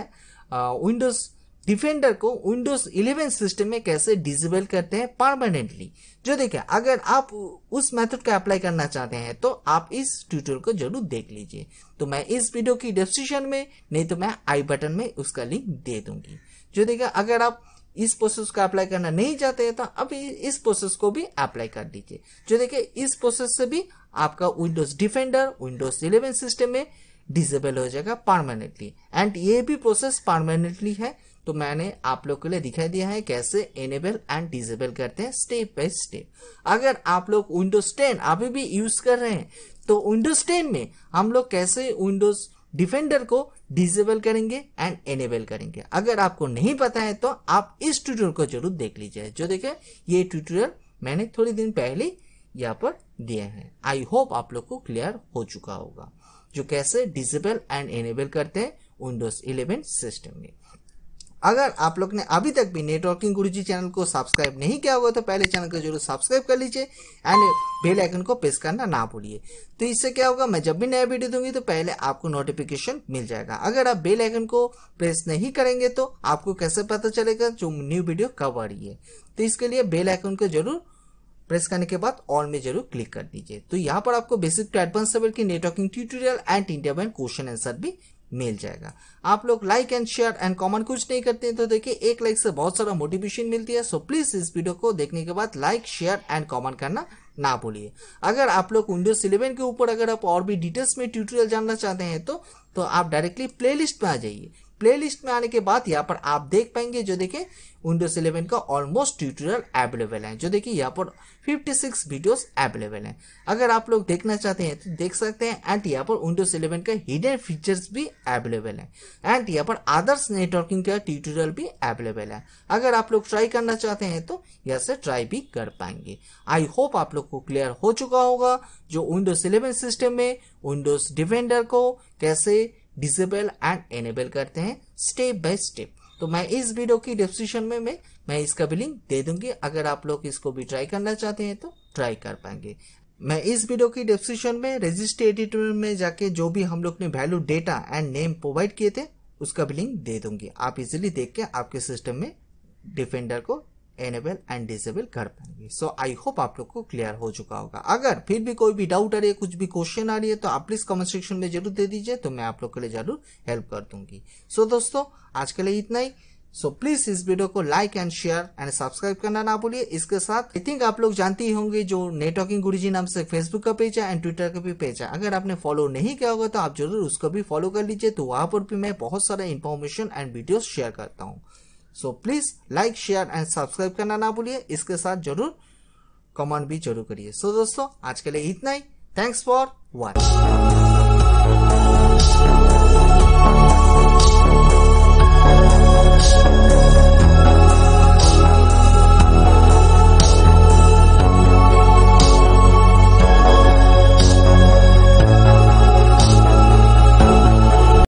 Speaker 1: विंडोज़ डिफेंडर को विंडोज 11 सिस्टम में कैसे डिजेबल करते हैं परमानेंटली जो देखिए अगर आप उस मेथड का अप्लाई करना चाहते हैं तो आप इस ट्यूटोरियल को जरूर देख लीजिए तो मैं इस वीडियो की डिस्क्रिप्शन में नहीं तो मैं आई बटन में उसका लिंक दे दूंगी जो देखिए अगर आप इस प्रोसेस को अप्लाई करना नहीं चाहते हैं तो अब इस प्रोसेस को भी अप्लाई कर दीजिए जो देखिए इस प्रोसेस से भी आपका विंडोज डिफेंडर विंडोज 11 सिस्टम में डिजेबल हो जाएगा परमानेंटली एंड ये भी प्रोसेस परमानेंटली है तो मैंने आप लोग के लिए दिखाई दिया है कैसे एनेबल एंड डिजेबल करते हैं स्टेप बाय स्टेप अगर आप लोग विंडोज 10 अभी भी यूज कर रहे हैं तो विंडोज 10 में हम लोग कैसे विंडोज डिफेंडर को डिजेबल करेंगे एंड एनेबल करेंगे अगर आपको नहीं पता है तो आप इस ट्यूटोरियल को जरूर देख लीजिए जो देखें ये ट्यूटोरियल मैंने थोड़ी दिन पहले यहाँ पर दिए हैं आई होप आप लोग को क्लियर हो चुका होगा जो कैसे डिजेबल एंड एनेबल करते हैं विंडोज 11 सिस्टम में अगर आप लोग ने अभी तक भी नेटवर्किंग गुरुजी चैनल को सब्सक्राइब नहीं किया हुआ तो पहले चैनल को जरूर सब्सक्राइब कर लीजिए एंड बेल आइकन को प्रेस करना ना भूलिए तो इससे क्या होगा मैं जब भी नया वीडियो दूंगी तो पहले आपको नोटिफिकेशन मिल जाएगा अगर आप बेल आइकन को प्रेस नहीं करेंगे तो आपको कैसे पता चलेगा जो न्यू वीडियो कब आ रही है तो इसके लिए बेल आइकन को जरूर प्रेस करने के बाद ऑल में जरूर क्लिक कर दीजिए तो यहाँ पर आपको बेसिक टू एडवांस लेवल की networking tutorial and India bank question answer भी मिल जाएगा आप लोग like and share and comment कुछ नहीं करते हैं तो देखिए एक लाइक से बहुत सारा मोटिवेशन मिलती है सो प्लीज़ इस वीडियो को देखने के बाद लाइक शेयर एंड कमेंट करना ना भूलिए अगर आप लोग विंडोज इलेवन के ऊपर अगर आप और भी डिटेल्स में ट्यूटोरियल जानना चाहते हैं तो, तो आप डायरेक्टली प्लेलिस्ट पर आ जाइए प्लेलिस्ट में आने के बाद यहाँ पर आप देख पाएंगे जो देखिए विंडोज 11 का ऑलमोस्ट ट्यूटोरियल अवेलेबल है जो देखिए यहाँ पर 56 वीडियोस अवेलेबल हैं अगर आप लोग देखना चाहते हैं तो देख सकते हैं एंड यहाँ पर विंडोज 11 का हिडन फीचर्स भी अवेलेबल है एंड यहाँ पर अदर्स नेटवर्किंग का ट्यूटोरियल भी अवेलेबल है अगर आप लोग ट्राई करना चाहते हैं तो यहाँ से ट्राई भी कर पाएंगे आई होप आप लोग को क्लियर हो चुका होगा जो विंडोज इलेवन सिस्टम में विंडोज डिफेंडर को कैसे डिसेबल एंड एनेबल करते हैं स्टेप बाय स्टेप तो मैं इस वीडियो की डिस्क्रिप्शन में मैं मैं इसका भी लिंक दे दूंगी अगर आप लोग इसको भी ट्राई करना चाहते हैं तो ट्राई कर पाएंगे मैं इस वीडियो की डिस्क्रिप्शन में रजिस्टर एडिटर में जाके जो भी हम लोग ने value data and name provide किए थे उसका भी लिंक दे दूंगी आप इजिली देख के आपके सिस्टम में डिफेंडर को एनेबल एंड डिसेबल कर पाएंगे सो आई होप आप लोग को क्लियर हो चुका होगा अगर फिर भी कोई भी डाउट आ रही है कुछ भी क्वेश्चन आ रही है तो आप प्लीज कमेंट सेक्शन में जरूर दे दीजिए तो मैं आप लोग के लिए जरूर हेल्प कर दूंगी सो so, दोस्तों आज के लिए इतना ही सो so, प्लीज इस वीडियो को like and share and subscribe करना ना भूलिए इसके साथ आई थिंक आप लोग जानते ही होंगे जो नेटवर्किंग जी नाम से फेसबुक का पेज है एंड ट्विटर का भी पेज है अगर आपने फॉलो नहीं किया होगा तो आप जरूर उसको भी फॉलो कर लीजिए तो वहां पर भी मैं बहुत सारा इन्फॉर्मेशन एंड वीडियो शेयर करता हूँ so please like share and subscribe करना ना भूलिए इसके साथ जरूर कमेंट भी जरूर करिए सो so, दोस्तों आज के लिए इतना ही थैंक्स फॉर वॉच